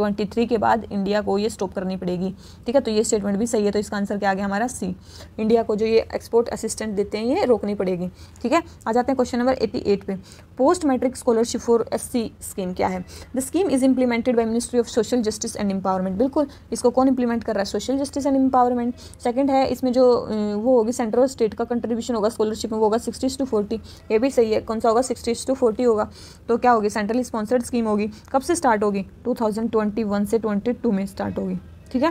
थ्री के बाद इंडिया को ये स्टॉप करनी पड़ेगी ठीक है तो ये स्टेटमेंट भी सही है तो इसका आंसर क्या आ गया हमारा सी इंडिया को जो ये एक्सपोर्ट असिस्टेंट देते हैं ये रोकनी पड़ेगी ठीक है आ जाते हैं क्वेश्चन नंबर एटी एट पे post matric scholarship for S scheme क्या है the scheme is implemented by ministry of social justice and empowerment बिल्कुल इसको कौन इंप्लीमेंट कर रहा है social justice and empowerment second है इसमें जो वो होगी सेंट्रल और स्टेट का कंट्रीब्यूशन होगा स्कॉलरशिप में वो होगा सिक्सटीज टू फोर्टी ये भी सही है कौन सा होगा सिक्सटी टू फोर्टी होगा तो क्या होगी सेंट्रल स्पॉन्सर्ड स्कीम होगी कब से स्टार्ट होगी टू थाउजेंड ट्वेंटी वन से ट्वेंटी टू में स्टार्ट होगी ठीक है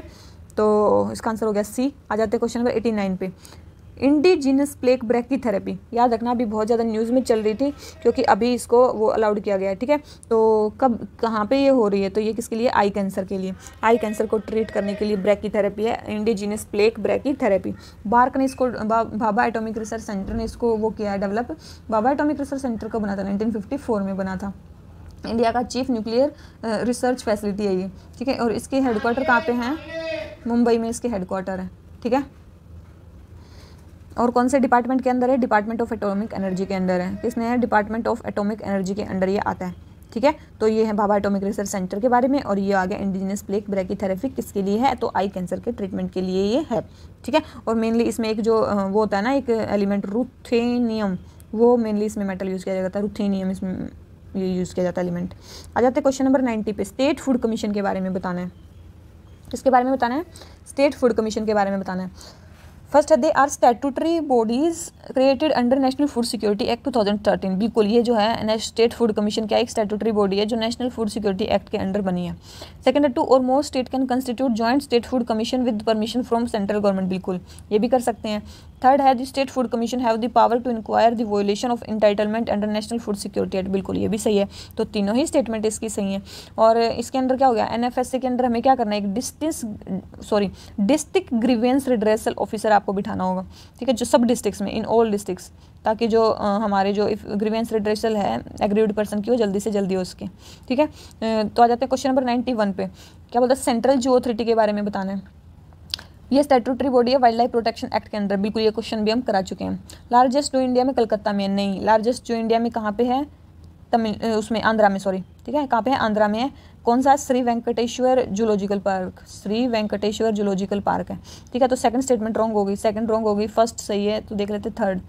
तो इसका आंसर हो गया सी आ जाते क्वेश्चन नंबर एटी नाइन पे इंडिजिनस प्लेक ब्रेक की थेरेपी याद रखना अभी बहुत ज़्यादा न्यूज़ में चल रही थी क्योंकि अभी इसको वो अलाउड किया गया है ठीक है तो कब कहाँ पे ये हो रही है तो ये किसके लिए आई कैंसर के लिए आई कैंसर को ट्रीट करने के लिए ब्रेक की थेरेपी है इंडिजिनस प्लेक ब्रेक की थेरेपी बार्क ने इसको बा, बाबा एटोमिक रिसर्च सेंटर ने इसको वो किया है develop Bhabha atomic research centre को बना था नाइनटीन में बना था इंडिया का चीफ न्यूक्लियर रिसर्च फैसिलिटी है ये ठीक है और इसके हेडक्वार्टर कहाँ पे हैं मुंबई में इसके हेडक्वार्टर है ठीक है और कौन से डिपार्टमेंट के अंदर है डिपार्टमेंट ऑफ एटॉमिक एनर्जी के अंदर है किसने है डिपार्टमेंट ऑफ एटॉमिक एनर्जी के अंडर ये आता है ठीक है तो ये है बाबा एटॉमिक रिसर्च सेंटर के बारे में और ये आ गया इंडिजिनियस प्लेक ब्रैकी किसके लिए है तो आई कैंसर के ट्रीटमेंट के लिए ये है ठीक है और मेनली इसमें एक जो वो होता है ना एक एलिमेंट रूथेनियम वो मेनली इसमें मेटल यूज़ किया जाता है रूथेनियम इसमें ये यूज़ किया जाता है एलिमेंट आ जाते हैं क्वेश्चन नंबर नाइन्टी पे स्टेट फूड कमीशन के बारे में बताना है किसके बारे में बताना है स्टेट फूड कमीशन के बारे में बताना है फर्स्ट है they are statutory bodies created under national food security act 2013 बिल्कुल ये जो है स्टेट फूड कमीशन क्या एक स्टेटूटरी बॉडी है जो नेशनल फूड सिक्योरिटी एक्ट के अंडर बनी है सेकंड है two or more state can constitute joint state food commission with permission from central government बिल्कुल ये भी कर सकते हैं थर्ड है the state food commission have the power to inquire the violation of entitlement under national food security act बिल्कुल ये भी सही है तो तीनों ही स्टेटमेंट इसकी सही है और इसके अंदर क्या हो गया एन के अंदर हमें क्या करना है एक distance sorry district grievance redressal officer आपको बिठाना होगा ठीक है जो सब डिस्ट्रिक्स में इन ऑल डिस्ट्रिक्स ताकि जो आ, हमारे जो ग्रीवेंस रिड्रेसल है एग्रीड पर्सन की वो जल्दी से जल्दी हो उसके ठीक है तो आ जाते हैं क्वेश्चन नंबर नाइन्टी वन पे क्या बोलता है सेंट्रल जो अथॉरिटी के बारे में बताना है ये स्टेटूटरी बॉडी है वाइल्ड लाइफ प्रोटेक्शन एक्ट के अंदर बिल्कुल ये क्वेश्चन भी हम करा चुके हैं लार्जेस्ट जो इंडिया में कलकत्ता में नहीं लार्जेस्ट जो इंडिया में कहाँ पे है तमिल उसमें आंध्रा में सॉरी ठीक है कहाँ पे है आंध्रा में है कौन सा Shri Venkateswara zoological park Shri Venkateswara zoological park है ठीक है तो सेकंड स्टेटमेंट रॉन्ग होगी सेकंड रॉन्ग होगी फर्स्ट सही है तो देख लेते third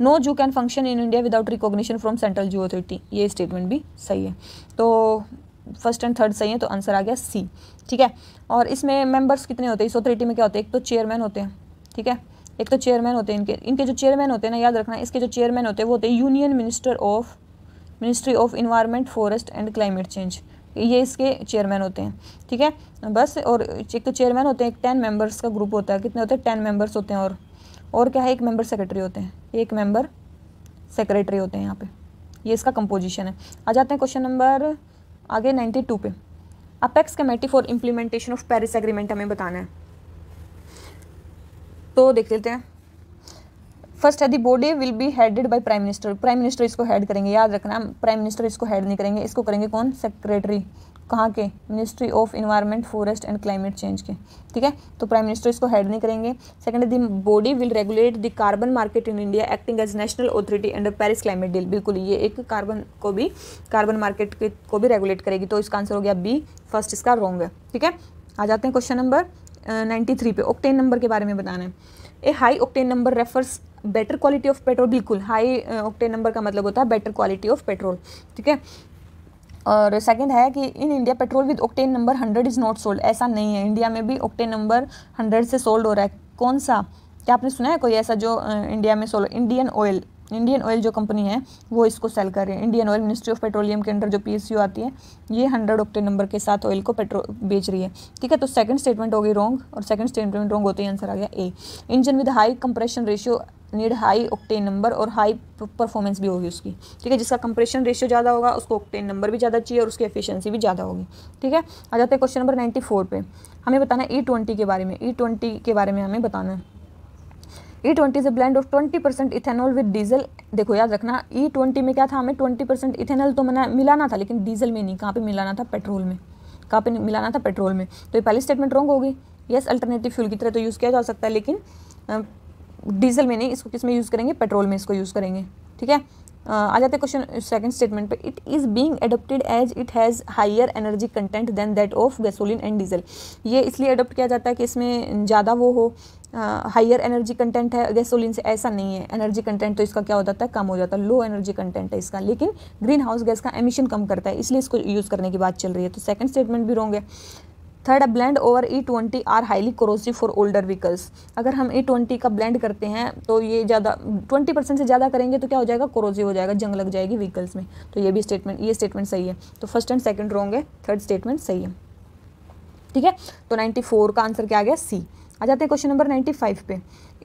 no zoo can function in India without recognition from central zoo authority ये स्टेटमेंट भी सही है तो फर्स्ट एंड थर्ड सही है तो आंसर आ गया सी ठीक है और इसमें मेंबर्स कितने होते हैं इस थर्टी में क्या होते हैं एक तो चेयरमैन होते हैं ठीक है एक तो चेयरमैन होते हैं इनके इनके जो चेयरमैन होते हैं ना याद रखना इसके जो चेयरमैन होते हैं वो होते हैं union minister of ministry of environment forest and climate change ये इसके चेयरमैन होते हैं ठीक है बस और एक तो चेयरमैन होते हैं एक टेन मेंबर्स का ग्रुप होता है कितने होते हैं टेन मेंबर्स होते हैं और और क्या है एक मेंबर सेक्रेटरी होते हैं एक मेंबर सेक्रेटरी होते हैं यहाँ पे ये इसका कंपोजिशन है आ जाते हैं क्वेश्चन नंबर आगे नाइन्टी टू पे apex committee for implementation of Paris agreement हमें बताना है तो देख लेते हैं फर्स्ट है the body will be headed by prime minister prime minister इसको हेड करेंगे याद रखना प्राइम मिनिस्टर इसको हेड नहीं करेंगे इसको करेंगे कौन सेक्रेटरी कहाँ के ministry of environment forest and climate change के ठीक है तो प्राइम मिनिस्टर इसको हेड नहीं करेंगे second the body will regulate the carbon market in India acting as national authority under Paris climate deal बिल्कुल ये एक कार्बन को भी कार्बन मार्केट को भी रेगुलेट करेगी तो इसका आंसर हो गया बी फर्स्ट इसका रॉन्ग है ठीक है आ जाते हैं क्वेश्चन नंबर नाइन्टी थ्री पे ओक्टेन नंबर के बारे में बताना है a high octane number refers better quality of petrol बिल्कुल हाई ऑक्टेन नंबर का मतलब होता है बेटर क्वालिटी ऑफ पेट्रोल ठीक है और सेकंड है कि in India petrol with octane number hundred is not sold ऐसा नहीं है इंडिया में भी ओक्टेन नंबर हंड्रेड से सोल्ड हो रहा है कौन सा क्या आपने सुना है कोई ऐसा जो इंडिया में sold Indian oil Indian oil जो कंपनी है वो इसको सेल कर रही है Indian oil ministry of petroleum के अंडर जो पी आती है ये हंड्रेड ऑक्टेन नंबर के साथ ऑयल को पेट्रोल बेच रही है ठीक है तो सेकंड स्टेटमेंट हो गई रॉन्ग और सेकंड स्टेटमेंट रॉन्ग होते ही आंसर आ गया a engine with high compression ratio need high octane number और हाई परफॉर्मेंस भी होगी उसकी ठीक है जिसका कंप्रेशन रेशियो ज़्यादा होगा उसको ऑक्टेन नंबर भी ज़्यादा चाहिए और उसकी एफिशिएंसी भी ज़्यादा होगी ठीक है आ जाते हैं क्वेश्चन नंबर नाइन्टी फोर पर हमें बताना है ई e ट्वेंटी के बारे में ई e ट्वेंटी के बारे में हमें बताना है ई ट्वेंटी से blend of twenty percent ethanol with diesel देखो याद रखना ई e ट्वेंटी में क्या था हमें ट्वेंटी परसेंट इथेनॉल तो मना मिलाना था लेकिन डीजल में नहीं कहाँ पे मिलाना था पेट्रोल में कहाँ पे मिलाना था पेट्रोल में तो ये पहली स्टेटमेंट रॉन्ग होगी यस अल्टरनेटिव फ्यूल की तरह तो यूज़ किया जा सकता है लेकिन डीजल में नहीं इसको किस में यूज़ करेंगे पेट्रोल में इसको यूज़ करेंगे ठीक है आ जाते हैं क्वेश्चन सेकंड स्टेटमेंट पे it is being adopted as it has higher energy content than that of gasoline and diesel ये इसलिए अडोप्ट किया जाता है कि इसमें ज़्यादा वो हो हायर एनर्जी कंटेंट है गैसोलिन से ऐसा नहीं है एनर्जी कंटेंट तो इसका क्या हो जाता है कम हो जाता है लो एनर्जी कंटेंट है इसका लेकिन ग्रीन हाउस गैस का एमिशन कम करता है इसलिए इसको यूज़ करने की बात चल रही है तो सेकंड स्टेटमेंट भी रहोगे third blend over E twenty are highly corrosive for older vehicles अगर हम ई e ट्वेंटी का ब्लेंड करते हैं तो ये ज़्यादा ट्वेंटी परसेंट से ज़्यादा करेंगे तो क्या हो जाएगा क्रोसिव हो जाएगा जंग लग जाएगी व्हीकल्स में तो ये भी स्टेटमेंट ये स्टेटमेंट सही है तो फर्स्ट एंड सेकेंड रॉन्ग है थर्ड स्टेटमेंट सही है ठीक है तो नाइन्टी फोर का आंसर क्या आ गया सी आ जाते हैं क्वेश्चन नंबर नाइन्टी फाइव पे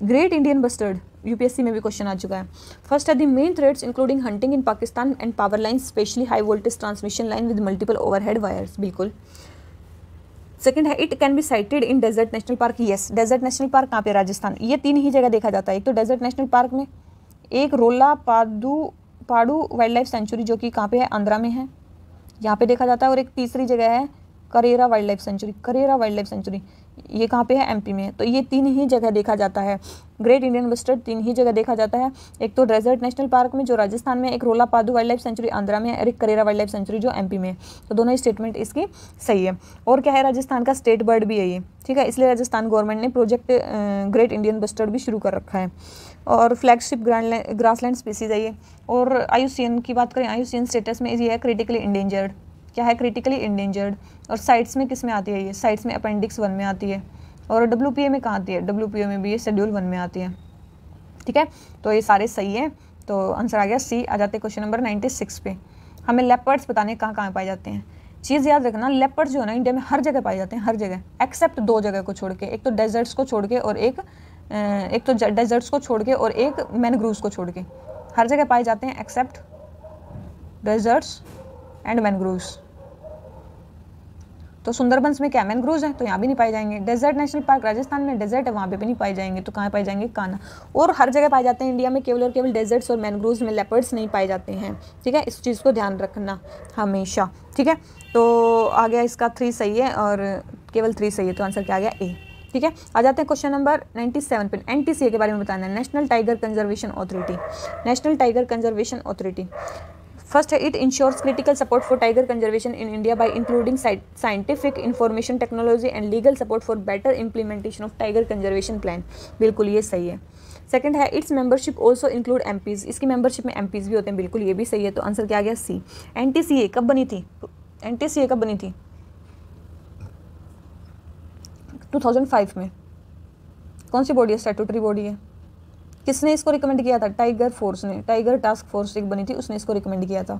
ग्रेट इंडियन बस्टर्ड यूपीएससी में भी क्वेश्चन आ चुका है first are the main threads including hunting in Pakistan and power line specially high voltage transmission line with multiple overhead wires बिल्कुल सेकंड है it can be sighted in desert national park yes desert national park कहाँ पे राजस्थान ये तीन ही जगह देखा जाता है एक तो डेजर्ट नेशनल पार्क में एक रोला पादू पाड़ू वाइल्ड लाइफ सेंचुरी जो कि कहाँ पे है आंध्रा में है यहाँ पे देखा जाता है और एक तीसरी जगह है Karera wildlife sanctuary Karera wildlife sanctuary ये कहाँ पे है एमपी में तो ये तीन ही जगह देखा जाता है ग्रेट इंडियन बस्टर्ड तीन ही जगह देखा जाता है एक तो डेजर्ट नेशनल पार्क में जो राजस्थान में एक Rollapadu wildlife sanctuary Andhra में और एक करेरा वाइल्ड लाइफ सेंचुरी जो एमपी में तो दोनों स्टेटमेंट इसकी सही है और क्या है राजस्थान का स्टेट बर्ड भी है ये ठीक है इसलिए राजस्थान गवर्नमेंट ने प्रोजेक्ट ग्रेट इंडियन बस्टर्ड भी शुरू कर रखा है और फ्लैगशिप ग्रांड ग्रासलैंड स्पीसीज है ये और आयुसीन की बात करें आयुसीन स्टेटस में ये है क्रिटिकली इंडेंजर्ड क्या है क्रिटिकली इंडेंजर्ड और साइट्स में किस में आती है ये साइट्स में अपेंडिक्स वन में आती है और डब्ल्यू में कहाँ आती है डब्ल्यू में भी ये शेड्यूल वन में आती है ठीक है तो ये सारे सही है तो आंसर आ गया सी आ जाते क्वेश्चन नंबर नाइन्टी सिक्स पे हमें लेपर्ड्स बताने कहाँ कहाँ पाए जाते हैं चीज़ याद रखना लेपर्ड जो है ना इंडिया में हर जगह पाए जाते हैं हर जगह एक्सेप्ट दो जगह को छोड़ के एक तो डेजर्ट्स को छोड़ के और एक एक तो डेजर्ट्स को छोड़ के और एक मैनग्रूव्स को छोड़ के हर जगह पाए जाते हैं एक्सेप्ट डेजर्ट्स एंड मैनग्रूव्स तो सुंदरबंस में क्या मैनग्रोव है तो यहाँ भी नहीं पाए जाएंगे डेजर्ट नेशनल पार्क राजस्थान में डेजर्ट है वहाँ पे भी नहीं पाए जाएंगे तो कहाँ पाए जाएंगे काना और हर जगह पाए जाते हैं इंडिया में केवल और केवल डेजर्ट्स और मैनग्रोव में लेपर्ड्स नहीं पाए जाते हैं ठीक है इस चीज़ को ध्यान रखना हमेशा ठीक है तो आ गया इसका थ्री सही है और केवल थ्री सही है तो आंसर क्या आ गया ए ठीक है आ जाते हैं क्वेश्चन नंबर टी पे ए के बारे में बताना है national tiger conservation authority national tiger conservation authority first है it ensures critical support for tiger conservation in India by including scientific information technology and legal support for better implementation of tiger conservation plan बिल्कुल ये सही है second है its membership also include M इसकी membership में M भी होते हैं बिल्कुल ये भी सही है तो आंसर क्या आ गया सी एन कब बनी थी एन कब बनी थी 2005 में कौन सी बॉडी है स्टेटूटरी बॉडी है किसने इसको रिकमेंड किया था टाइगर फोर्स ने टाइगर टास्क फोर्स एक बनी थी उसने इसको रिकमेंड किया था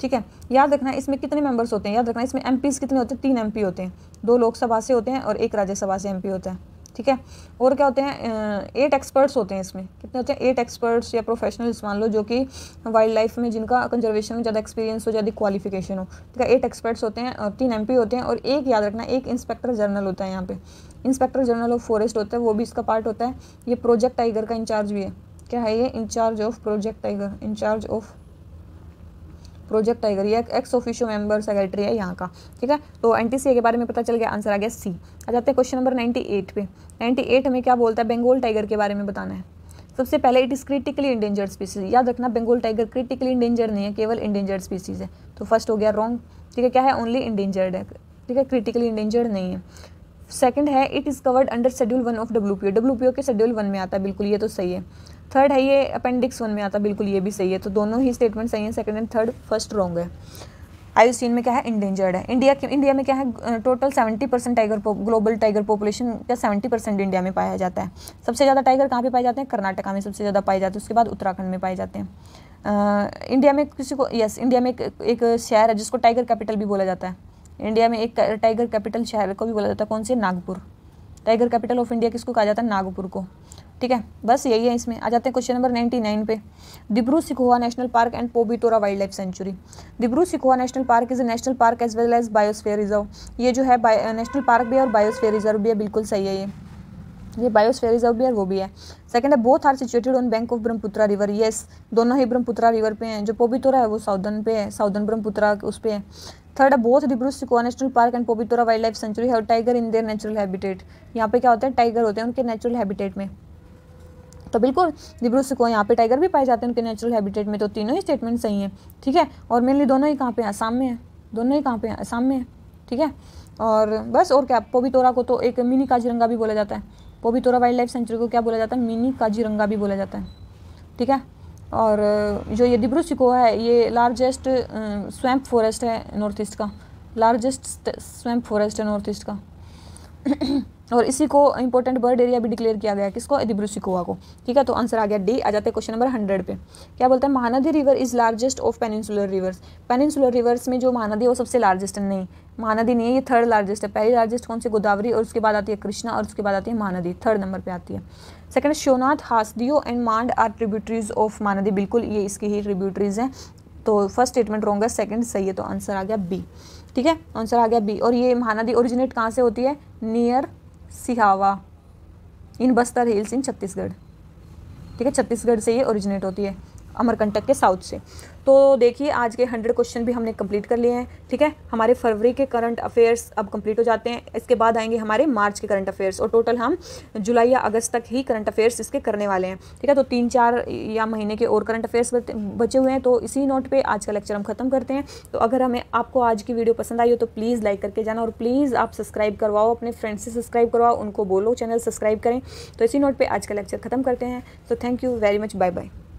ठीक है याद रखना इसमें कितने मेंबर्स होते हैं याद रखना इसमें एम कितने होते हैं तीन एम होते हैं दो लोकसभा से होते हैं और एक राज्यसभा से एम होता है ठीक है और क्या होते हैं एट एक्सपर्ट्स होते हैं इसमें कितने होते हैं एट एक्सपर्ट्स या प्रोफेशनल्स मान लो जो कि वाइल्ड लाइफ में जिनका कंजर्वेशन में ज़्यादा एक्सपीरियंस हो ज़्यादा क्वालिफिकेशन हो ठीक है एट एक्सपर्ट्स होते हैं और तीन एम होते हैं और एक याद रखना एक इंस्पेक्टर जनरल होता है यहाँ पर इंस्पेक्टर जनरल ऑफ फॉरेस्ट होता है वो भी इसका पार्ट होता है ये प्रोजेक्ट टाइगर का इंचार्ज भी है क्या है ये incharge of project tiger incharge of project tiger ये एक्स ऑफिशियो मेंबर सेक्रेटरी है यहाँ का ठीक है तो एन के बारे में पता चल गया आंसर आ गया सी आ जाते हैं क्वेश्चन नंबर नाइन्टी पे नाइन्टी हमें क्या बोलता है बेंगोल टाइगर के बारे में बताना है सबसे पहले it is critically endangered species याद रखना बेंगोल टाइगर क्रिटिकली इंडेंजर नहीं है केवल इंडेंजर्ड स्पीसीज है तो फर्स्ट हो गया रॉन्ग ठीक है क्या है ओनली इंडेंजर्ड है ठीक है क्रिटिकली इंडेंजर्ड नहीं है सेकंड है it is covered under schedule one of W O के शेड्यूल वन में आता है बिल्कुल ये तो सही है थर्ड है ये अपेंडिक्स वन में आता बिल्कुल ये भी सही है तो दोनों ही स्टेटमेंट सही है second and third first wrong है सीन में क्या है इंडेंजर्ड है इंडिया के इंडिया में क्या है total seventy percent tiger global tiger population का सेवेंटी परसेंट इंडिया में पाया जाता है सबसे ज़्यादा टाइगर कहाँ पे पाए जाते हैं कर्नाटका में सबसे ज़्यादा पाए जाते हैं उसके बाद उत्तराखंड में पाए जाते हैं इंडिया में किसी को यस इंडिया में एक, एक शहर है जिसको टाइगर कैपिटल भी बोला जाता है इंडिया में एक टाइगर कैपिटल शहर को भी बोला जाता है कौन सी Nagpur tiger capital of India किसको कहा जाता है नागपुर को ठीक है बस यही है इसमें आ जाते हैं क्वेश्चन नंबर नाइनटी नाइन पे Dibru Saikhowa national park and Pobitora wildlife sanctuary Dibru Saikhowa national park is a national park as well as biosphere reserve ये जो है नेशनल पार्क भी है और बायोस्फेयर रिजर्व भी है बिल्कुल सही है ये ये बायोस्फेयर रिजर्व भी है वो भी है सेकंड है both are situated on bank of Brahmaputra river yes दोनों ही ब्रह्मपुत्रा रिवर पे हैं जो पोबितोरा है वो साउदर्न पे है साउदर्न ब्रह्मपुत्रा उस पे है थर्ड है both Dibru Saikhowa national park and Pobitora wildlife sanctuary है और tiger in their natural habitat यहाँ पे क्या होता है टाइगर होते हैं उनके नेचुरल हैबिटेट में तो बिल्कुल जिब्रूस सिको यहाँ पे टाइगर भी पाए जाते हैं उनके नेचुरल हैबिटेट में तो तीनों ही स्टेटमेंट सही हैं ठीक है और मेनली दोनों ही कहाँ पे आसाम में है दोनों ही कहाँ पे हैं आसाम में है ठीक है और बस और क्या पोबीतोरा को तो एक मिनी काजीरंगा भी बोला जाता है पोबीतोरा वाइल्ड लाइफ सेंचुरी को क्या बोला जाता है मिनी काजीरंगा भी बोला जाता है ठीक है और जो ये डिब्रू सिको है ये लार्जेस्ट स्वैम्प फॉरेस्ट है नॉर्थ ईस्ट का लार्जेस्ट स्वैम्प फॉरेस्ट है नॉर्थ ईस्ट का और इसी को इंपॉर्टेंट बर्ड एरिया भी डिक्लेयर किया गया किसको एदिब्रुसिकोवा को ठीक है तो आंसर आ गया डी आ जाते क्वेश्चन नंबर हंड्रेड पे क्या बोलता है Mahanadi river is largest of peninsular rivers peninsular rivers में जो महानदी है वो सबसे लार्जेस्ट है नहीं महानदी नहीं है ये थर्ड लार्जेस्ट है पहली लार्जेस्ट कौन सी गोदावरी और उसके बाद आती है कृष्णा और उसके बाद आती है महानदी थर्ड नंबर पर आती है second Seonath Hasdeo and Mand are tributaries of Mahanadi बिल्कुल ये इसकी ही ट्रिब्यूटरीज हैं तो फर्स्ट स्टेटमेंट रॉन्ग है सेकंड सही है तो आंसर आ गया बी ठीक है आंसर आ गया बी और ये महानदी ओरिजिनेट कहाँ से होती है near Sihawa in Bastar hills in Chhattisgarh ठीक है छत्तीसगढ़ से ये ओरिजिनेट होती है अमरकंटक के साउथ से तो देखिए आज के हंड्रेड क्वेश्चन भी हमने कंप्लीट कर लिए हैं ठीक है हमारे फरवरी के करंट अफेयर्स अब कंप्लीट हो जाते हैं इसके बाद आएंगे हमारे मार्च के करंट अफेयर्स और टोटल हम जुलाई या अगस्त तक ही करंट अफेयर्स इसके करने वाले हैं ठीक है तो तीन चार या महीने के और करंट अफेयर्स बचे हुए हैं तो इसी नोट पर आज का लेक्चर हम खत्म करते हैं तो अगर हमें आपको आज की वीडियो पसंद आई हो तो प्लीज़ लाइक करके जाना और प्लीज़ आप सब्सक्राइब करवाओ अपने फ्रेंड्स से सब्सक्राइब करवाओ उनको बोलो चैनल सब्सक्राइब करें तो इसी नोट पर आज का लेक्चर खत्म करते हैं तो thank you very much bye bye